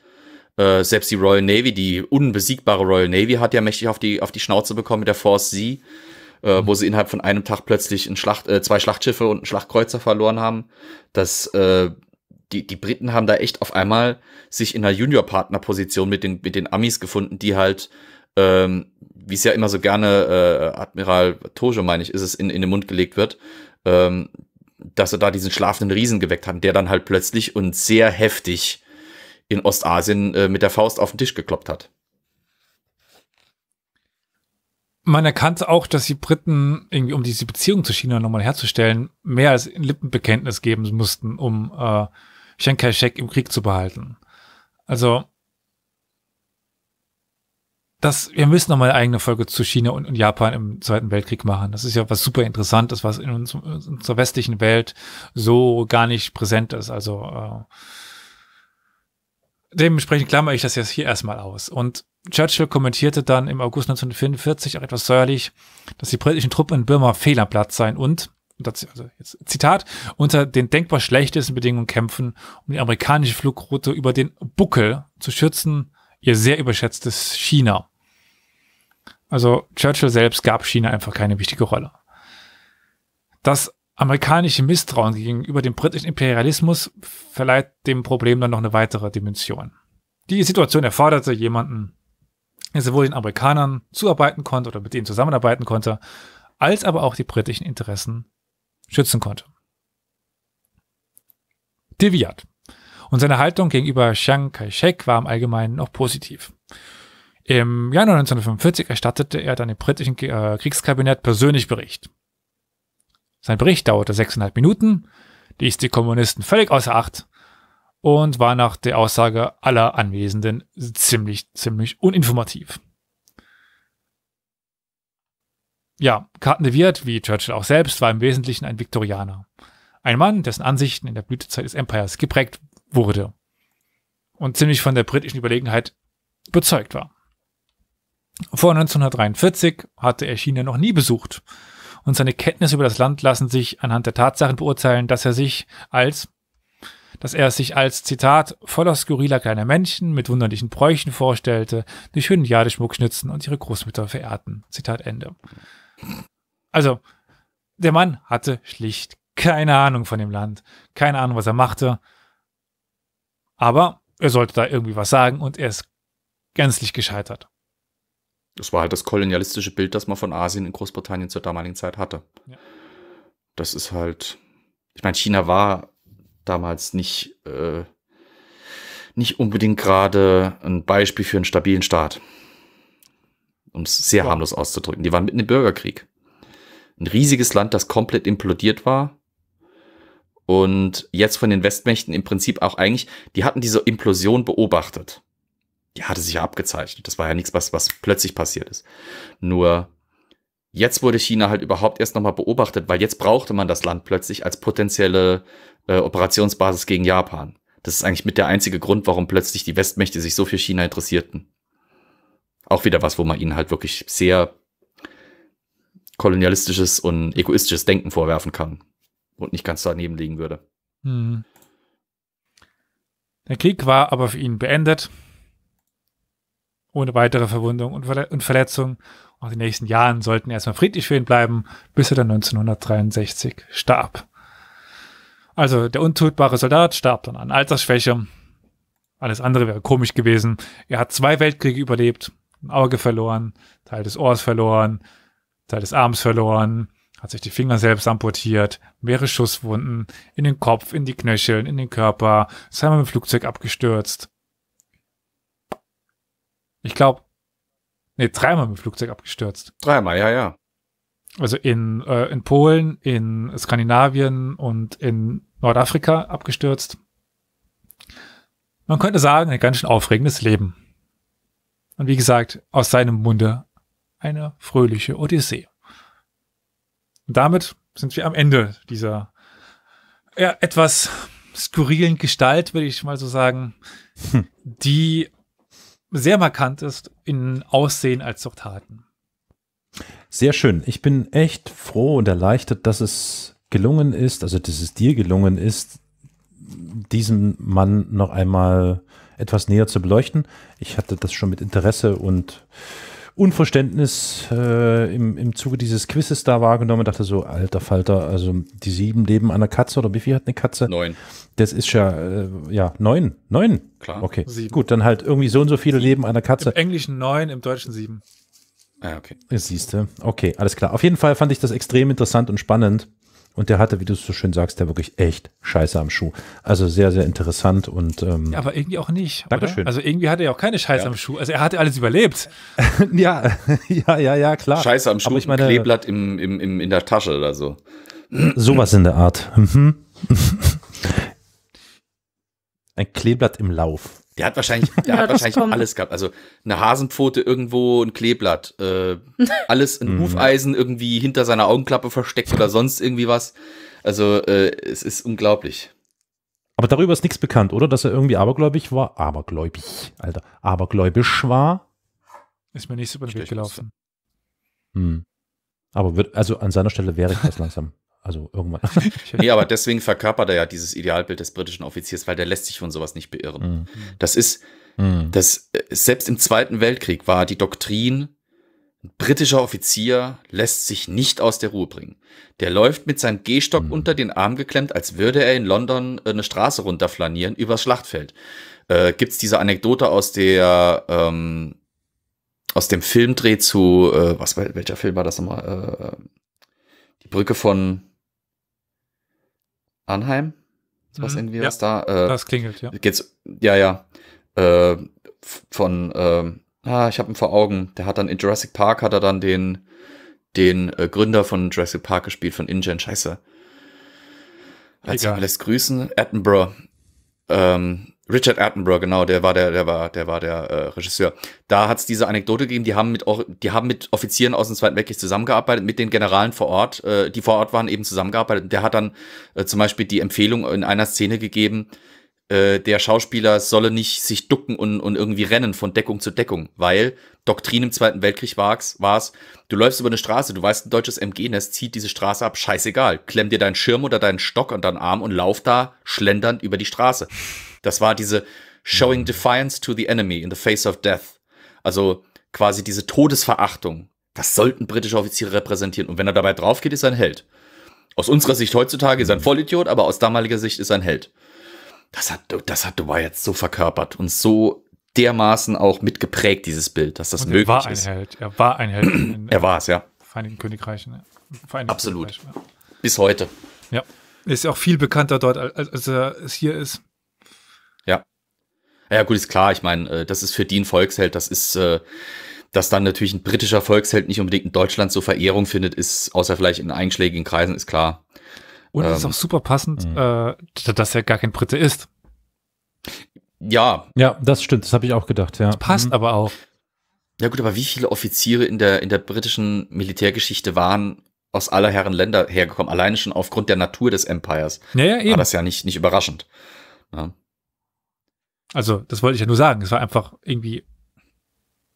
Äh, selbst die Royal Navy, die unbesiegbare Royal Navy, hat ja mächtig auf die, auf die Schnauze bekommen mit der Force Sea, äh, mhm. wo sie innerhalb von einem Tag plötzlich ein Schlacht, äh, zwei Schlachtschiffe und einen Schlachtkreuzer verloren haben. Das, äh, die, die Briten haben da echt auf einmal sich in einer Junior-Partner-Position mit den, mit den Amis gefunden, die halt ähm, wie es ja immer so gerne äh, Admiral Tojo, meine ich, ist es, in, in den Mund gelegt wird, ähm, dass er da diesen schlafenden Riesen geweckt hat, der dann halt plötzlich und sehr heftig in Ostasien äh, mit der Faust auf den Tisch gekloppt hat. Man erkannte auch, dass die Briten irgendwie, um diese Beziehung zu China nochmal herzustellen, mehr als ein Lippenbekenntnis geben mussten, um äh, Chiang Kai-shek im Krieg zu behalten. Also das, wir müssen nochmal eine eigene Folge zu China und, und, Japan im Zweiten Weltkrieg machen. Das ist ja was super Interessantes, was in, uns, in unserer westlichen Welt so gar nicht präsent ist. Also äh, dementsprechend klammere ich das jetzt hier erstmal aus. Und Churchill kommentierte dann im August 1945 auch etwas säuerlich, dass die britischen Truppen in Birma fehl am Platz seien und also jetzt, Zitat, unter den denkbar schlechtesten Bedingungen kämpfen, um die amerikanische Flugroute über den Buckel zu schützen, ihr sehr überschätztes China. Also Churchill selbst gab China einfach keine wichtige Rolle. Das amerikanische Misstrauen gegenüber dem britischen Imperialismus verleiht dem Problem dann noch eine weitere Dimension. Die Situation erforderte jemanden, der sowohl den Amerikanern zuarbeiten konnte oder mit ihnen zusammenarbeiten konnte, als aber auch die britischen Interessen schützen konnte. Deviat. Und seine Haltung gegenüber Chiang Kai-shek war im Allgemeinen noch positiv. Im Januar 1945 erstattete er dann dem britischen äh, Kriegskabinett persönlich Bericht. Sein Bericht dauerte sechseinhalb Minuten, ließ die Kommunisten völlig außer Acht und war nach der Aussage aller Anwesenden ziemlich, ziemlich uninformativ. Ja, Karten de Wirt, wie Churchill auch selbst, war im Wesentlichen ein Viktorianer. Ein Mann, dessen Ansichten in der Blütezeit des Empires geprägt wurde und ziemlich von der britischen Überlegenheit überzeugt war. Vor 1943 hatte er China noch nie besucht und seine Kenntnisse über das Land lassen sich anhand der Tatsachen beurteilen, dass er sich als dass er sich als Zitat voller skurriler kleiner Männchen mit wunderlichen Bräuchen vorstellte, die schönen Jadeschmuck schnitzen und ihre Großmütter verehrten. Zitat Ende. Also, der Mann hatte schlicht keine Ahnung von dem Land, keine Ahnung, was er machte, aber er sollte da irgendwie was sagen und er ist gänzlich gescheitert. Das war halt das kolonialistische Bild, das man von Asien in Großbritannien zur damaligen Zeit hatte. Ja. Das ist halt, ich meine, China war damals nicht, äh, nicht unbedingt gerade ein Beispiel für einen stabilen Staat. Um es sehr ja. harmlos auszudrücken. Die waren mitten im Bürgerkrieg. Ein riesiges Land, das komplett implodiert war. Und jetzt von den Westmächten im Prinzip auch eigentlich, die hatten diese Implosion beobachtet die hatte sich ja abgezeichnet. Das war ja nichts, was, was plötzlich passiert ist. Nur jetzt wurde China halt überhaupt erst nochmal beobachtet, weil jetzt brauchte man das Land plötzlich als potenzielle äh, Operationsbasis gegen Japan. Das ist eigentlich mit der einzige Grund, warum plötzlich die Westmächte sich so für China interessierten. Auch wieder was, wo man ihnen halt wirklich sehr kolonialistisches und egoistisches Denken vorwerfen kann und nicht ganz daneben liegen würde. Hm. Der Krieg war aber für ihn beendet ohne weitere Verwundung und, Verletzung. Auch die nächsten Jahren sollten erstmal friedlich für ihn bleiben, bis er dann 1963 starb. Also der untötbare Soldat starb dann an Altersschwäche. Alles andere wäre komisch gewesen. Er hat zwei Weltkriege überlebt, ein Auge verloren, Teil des Ohrs verloren, Teil des Arms verloren, hat sich die Finger selbst amputiert, mehrere Schusswunden in den Kopf, in die Knöcheln, in den Körper, ist einmal mit dem Flugzeug abgestürzt. Ich glaube, nee, dreimal mit dem Flugzeug abgestürzt. Dreimal, ja, ja. Also in, äh, in Polen, in Skandinavien und in Nordafrika abgestürzt. Man könnte sagen, ein ganz schön aufregendes Leben. Und wie gesagt, aus seinem Munde eine fröhliche Odyssee. Und damit sind wir am Ende dieser ja, etwas skurrilen Gestalt, würde ich mal so sagen, hm. die sehr markant ist in Aussehen als auch Taten. Sehr schön. Ich bin echt froh und erleichtert, dass es gelungen ist, also dass es dir gelungen ist, diesen Mann noch einmal etwas näher zu beleuchten. Ich hatte das schon mit Interesse und Unverständnis äh, im, im Zuge dieses Quizzes da wahrgenommen. Dachte so, alter Falter, also die sieben leben einer Katze oder wie viel hat eine Katze? Neun. Das ist ja, äh, ja, neun. Neun? Klar. Okay, sieben. gut, dann halt irgendwie so und so viele leben einer Katze. Im Englischen neun, im Deutschen sieben. Ah, okay. Siehst du. Okay, alles klar. Auf jeden Fall fand ich das extrem interessant und spannend. Und der hatte, wie du es so schön sagst, der wirklich echt Scheiße am Schuh. Also sehr, sehr interessant und. Ähm, ja, aber irgendwie auch nicht. Dankeschön. Oder? Also irgendwie hatte er auch keine Scheiße ja. am Schuh. Also er hatte alles überlebt. ja, ja, ja, ja, klar. Scheiße am Schuh, aber ich meine, Kleeblatt im, im, im, in der Tasche oder so. Sowas in der Art. Mhm. Ein Kleeblatt im Lauf. Der hat wahrscheinlich, der ja, hat wahrscheinlich alles gehabt. Also eine Hasenpfote irgendwo, ein Kleeblatt, äh, alles ein mhm. Hufeisen irgendwie hinter seiner Augenklappe versteckt oder sonst irgendwie was. Also äh, es ist unglaublich. Aber darüber ist nichts bekannt, oder? Dass er irgendwie abergläubig war. Abergläubig, Alter. Abergläubisch war. Ist mir nicht so über den Weg gelaufen. Hm. Aber wird, also an seiner Stelle wäre ich das langsam. Also irgendwann. nee, aber deswegen verkörpert er ja dieses Idealbild des britischen Offiziers, weil der lässt sich von sowas nicht beirren. Mhm. Das ist, mhm. das, äh, selbst im Zweiten Weltkrieg war die Doktrin, ein britischer Offizier lässt sich nicht aus der Ruhe bringen. Der läuft mit seinem Gehstock mhm. unter den Arm geklemmt, als würde er in London äh, eine Straße runterflanieren übers Schlachtfeld. Äh, Gibt es diese Anekdote aus der ähm, aus dem Filmdreh zu, äh, was welcher Film war das nochmal? Äh, äh die Brücke von Anheim? Was mhm. irgendwie ja, was da? Äh, das klingelt, ja. Geht's, ja, ja. Äh, von, äh, ah, ich habe ihn vor Augen. Der hat dann in Jurassic Park hat er dann den, den äh, Gründer von Jurassic Park gespielt, von InGen, scheiße. Also lässt grüßen, Attenborough. Ähm, Richard Attenborough, genau, der war der, der war, der war der äh, Regisseur. Da hat es diese Anekdote gegeben, die haben mit die haben mit Offizieren aus dem Zweiten Weltkrieg zusammengearbeitet, mit den Generalen vor Ort, äh, die vor Ort waren, eben zusammengearbeitet. Der hat dann äh, zum Beispiel die Empfehlung in einer Szene gegeben, äh, der Schauspieler solle nicht sich ducken und, und irgendwie rennen von Deckung zu Deckung, weil Doktrin im Zweiten Weltkrieg war es, du läufst über eine Straße, du weißt, ein deutsches MG-Nest zieht diese Straße ab, scheißegal, klemm dir deinen Schirm oder deinen Stock an deinen Arm und lauf da schlendernd über die Straße. Das war diese Showing mhm. Defiance to the Enemy in the Face of Death. Also quasi diese Todesverachtung. Das sollten britische Offiziere repräsentieren. Und wenn er dabei drauf geht, ist er ein Held. Aus unserer Sicht heutzutage ist er ein mhm. Vollidiot, aber aus damaliger Sicht ist er ein Held. Das hat, das hat Dubai jetzt so verkörpert und so dermaßen auch mitgeprägt, dieses Bild, dass das und möglich er war ist. Ein Held. Er war ein Held. In, er war es, ja. Vereinigten Königreichen. Vereinigten Absolut. Königreichen, ja. Bis heute. Ja. Ist ja auch viel bekannter dort, als er es hier ist. Ja, gut, ist klar. Ich meine, äh, das ist für die ein Volksheld. Das ist, äh, dass dann natürlich ein britischer Volksheld nicht unbedingt in Deutschland so Verehrung findet, ist, außer vielleicht in einschlägigen Kreisen, ist klar. Und es ähm, ist auch super passend, mhm. äh, dass er gar kein Brite ist. Ja. Ja, das stimmt. Das habe ich auch gedacht, ja. Das passt mhm. aber auch. Ja gut, aber wie viele Offiziere in der, in der britischen Militärgeschichte waren aus aller Herren Länder hergekommen? Alleine schon aufgrund der Natur des Empires. Ja, ja, eben. War das ja nicht, nicht überraschend. Ja. Also, das wollte ich ja nur sagen. Es war einfach irgendwie,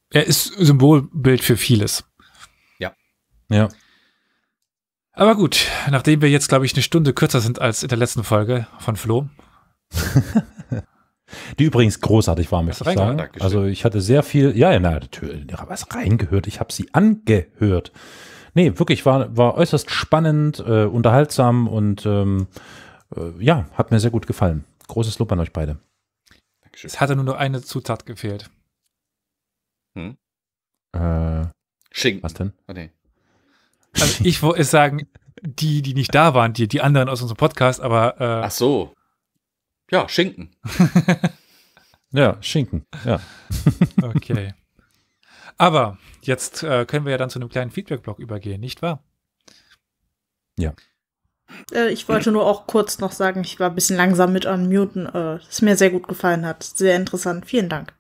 er ist Symbolbild für vieles. Ja. Ja. Aber gut, nachdem wir jetzt, glaube ich, eine Stunde kürzer sind als in der letzten Folge von Flo. Die übrigens großartig war, möchte ich sagen. Also ich hatte sehr viel, ja, ja, natürlich, was reingehört. Ich habe sie angehört. Nee, wirklich, war, war äußerst spannend, äh, unterhaltsam und ähm, äh, ja, hat mir sehr gut gefallen. Großes Lob an euch beide. Dankeschön. Es hatte nur noch eine Zutat gefehlt. Hm? Äh, Schinken. Was denn? Oh, nee. Also ich wollte sagen, die, die nicht da waren, die, die anderen aus unserem Podcast, aber. Äh, Ach so. Ja, Schinken. ja, Schinken. Ja. okay. Aber jetzt äh, können wir ja dann zu einem kleinen Feedback-Blog übergehen, nicht wahr? Ja. Äh, ich wollte nur auch kurz noch sagen, ich war ein bisschen langsam mit an Muten, äh, das mir sehr gut gefallen hat. Sehr interessant. Vielen Dank.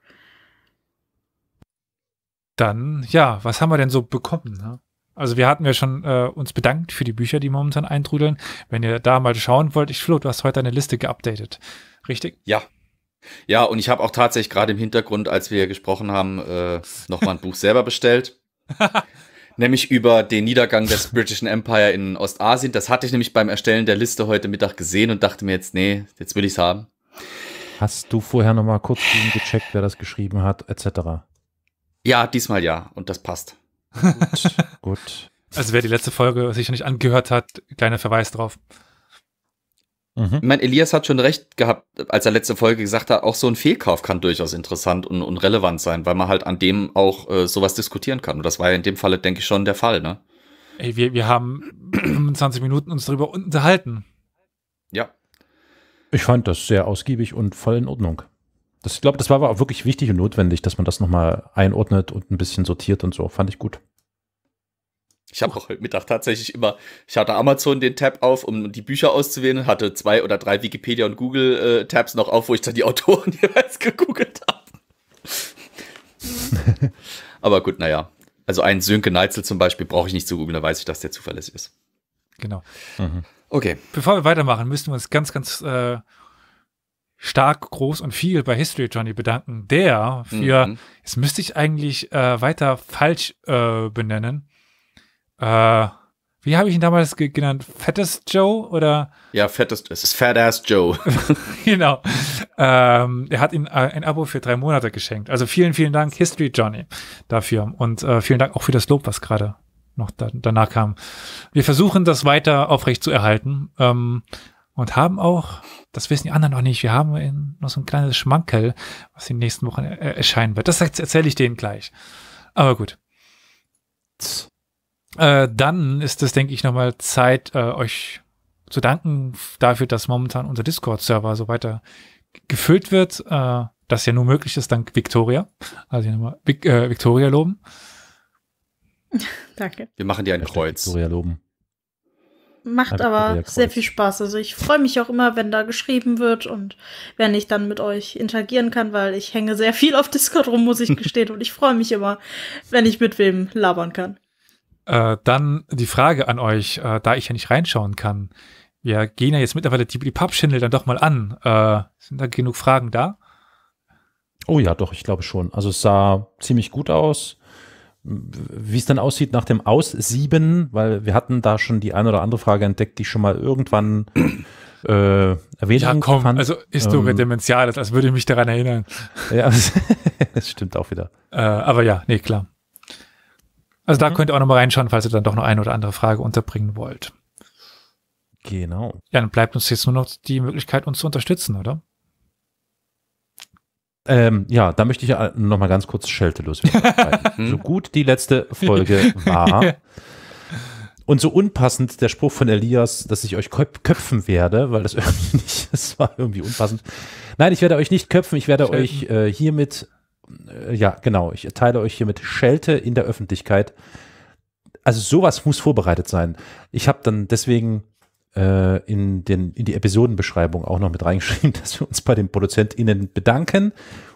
Dann, ja, was haben wir denn so bekommen? Ne? Also wir hatten ja schon äh, uns bedankt für die Bücher, die momentan eintrudeln. Wenn ihr da mal schauen wollt, ich Flo, du hast heute eine Liste geupdatet, richtig? Ja. Ja, und ich habe auch tatsächlich gerade im Hintergrund, als wir gesprochen haben, äh, nochmal ein Buch selber bestellt. nämlich über den Niedergang des Britischen Empire in Ostasien. Das hatte ich nämlich beim Erstellen der Liste heute Mittag gesehen und dachte mir jetzt, nee, jetzt will ich es haben. Hast du vorher nochmal kurz gecheckt, wer das geschrieben hat, etc.? Ja, diesmal ja und das passt. Gut, gut. Also wer die letzte Folge sich noch nicht angehört hat, kleiner Verweis drauf. Mhm. Ich meine, Elias hat schon recht gehabt, als er letzte Folge gesagt hat, auch so ein Fehlkauf kann durchaus interessant und, und relevant sein, weil man halt an dem auch äh, sowas diskutieren kann. Und das war ja in dem Falle, denke ich, schon der Fall, ne? Ey, wir, wir haben 25 Minuten uns darüber unterhalten. Ja. Ich fand das sehr ausgiebig und voll in Ordnung. Das, ich glaube, das war aber auch wirklich wichtig und notwendig, dass man das nochmal einordnet und ein bisschen sortiert und so. Fand ich gut. Ich habe auch heute Mittag tatsächlich immer, ich hatte Amazon den Tab auf, um die Bücher auszuwählen, hatte zwei oder drei Wikipedia und Google äh, Tabs noch auf, wo ich dann die Autoren jeweils gegoogelt habe. Aber gut, naja. Also einen Sönke Neitzel zum Beispiel brauche ich nicht zu googeln, da weiß ich, dass der zuverlässig ist. Genau. Mhm. Okay. Bevor wir weitermachen, müssen wir uns ganz, ganz äh, stark, groß und viel bei History Johnny bedanken, der für, mhm. jetzt müsste ich eigentlich äh, weiter falsch äh, benennen, äh, wie habe ich ihn damals genannt? Fettes Joe oder? Ja, Fettes, es ist Fat Ass Joe. genau. Ähm, er hat ihm äh, ein Abo für drei Monate geschenkt. Also vielen, vielen Dank, History Johnny, dafür. Und äh, vielen Dank auch für das Lob, was gerade noch da, danach kam. Wir versuchen das weiter aufrecht zu erhalten. Ähm, und haben auch, das wissen die anderen noch nicht, wir haben in, noch so ein kleines Schmankel, was in den nächsten Wochen äh, erscheinen wird. Das erzähle ich denen gleich. Aber gut. Äh, dann ist es, denke ich, nochmal Zeit, äh, euch zu danken dafür, dass momentan unser Discord-Server so weiter gefüllt wird. Äh, das ja nur möglich ist dank Victoria. Also nochmal Vic, äh, Victoria loben. Danke. Wir machen dir ein Kreuz. Victoria loben. Macht Danke aber sehr viel Spaß. Also ich freue mich auch immer, wenn da geschrieben wird und wenn ich dann mit euch interagieren kann, weil ich hänge sehr viel auf Discord rum, muss ich gestehen. und ich freue mich immer, wenn ich mit wem labern kann. Äh, dann die Frage an euch, äh, da ich ja nicht reinschauen kann. Wir gehen ja jetzt mittlerweile die, die pub dann doch mal an. Äh, sind da genug Fragen da? Oh ja, doch, ich glaube schon. Also es sah ziemlich gut aus. Wie es dann aussieht nach dem Aussieben, weil wir hatten da schon die ein oder andere Frage entdeckt, die schon mal irgendwann äh, erwähnt Ja, komm, fand. also du ähm, demenzial, als würde ich mich daran erinnern. Ja, das, das stimmt auch wieder. Äh, aber ja, nee, klar. Also da mhm. könnt ihr auch nochmal reinschauen, falls ihr dann doch noch eine oder andere Frage unterbringen wollt. Genau. Ja, dann bleibt uns jetzt nur noch die Möglichkeit, uns zu unterstützen, oder? Ähm, ja, da möchte ich noch mal ganz kurz Schelte loswerden. Mhm. so gut die letzte Folge war und so unpassend der Spruch von Elias, dass ich euch köpfen werde, weil das irgendwie nicht, das war irgendwie unpassend. Nein, ich werde euch nicht köpfen, ich werde Schelten. euch äh, hiermit äh, ja, genau, ich erteile euch hiermit Schelte in der Öffentlichkeit. Also sowas muss vorbereitet sein. Ich habe dann deswegen äh, in, den, in die Episodenbeschreibung auch noch mit reingeschrieben, dass wir uns bei den ProduzentInnen bedanken.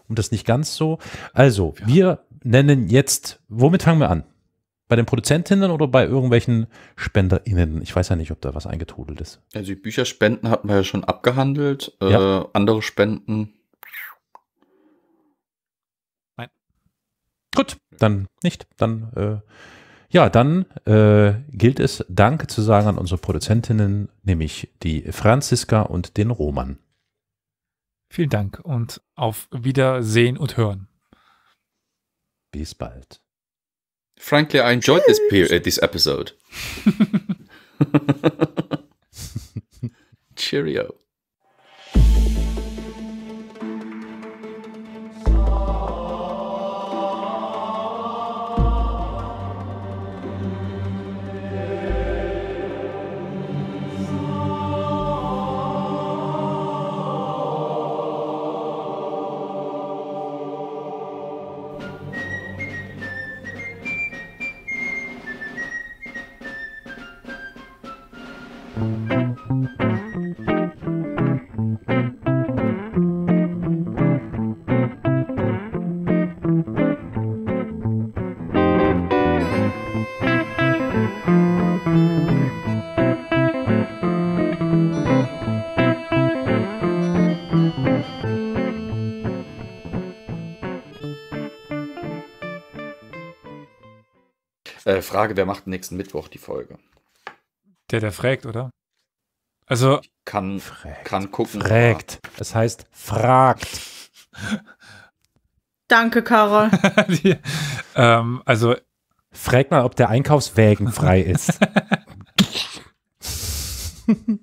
Und das nicht ganz so. Also, ja. wir nennen jetzt, womit fangen wir an? Bei den ProduzentInnen oder bei irgendwelchen SpenderInnen? Ich weiß ja nicht, ob da was eingetrudelt ist. Also die Bücherspenden hatten wir ja schon abgehandelt. Ja. Äh, andere Spenden Gut, dann nicht. Dann, äh, ja, dann äh, gilt es, Danke zu sagen an unsere Produzentinnen, nämlich die Franziska und den Roman. Vielen Dank und auf Wiedersehen und Hören. Bis bald. Frankly, I enjoyed this period, uh, this episode. Cheerio. Frage, wer macht nächsten Mittwoch die Folge? Der, der fragt, oder? Also. Ich kann, fragt, kann gucken. Fragt. Ja. Das heißt, fragt. Danke, Carol. die, ähm, also. Frag mal, ob der Einkaufswagen frei ist.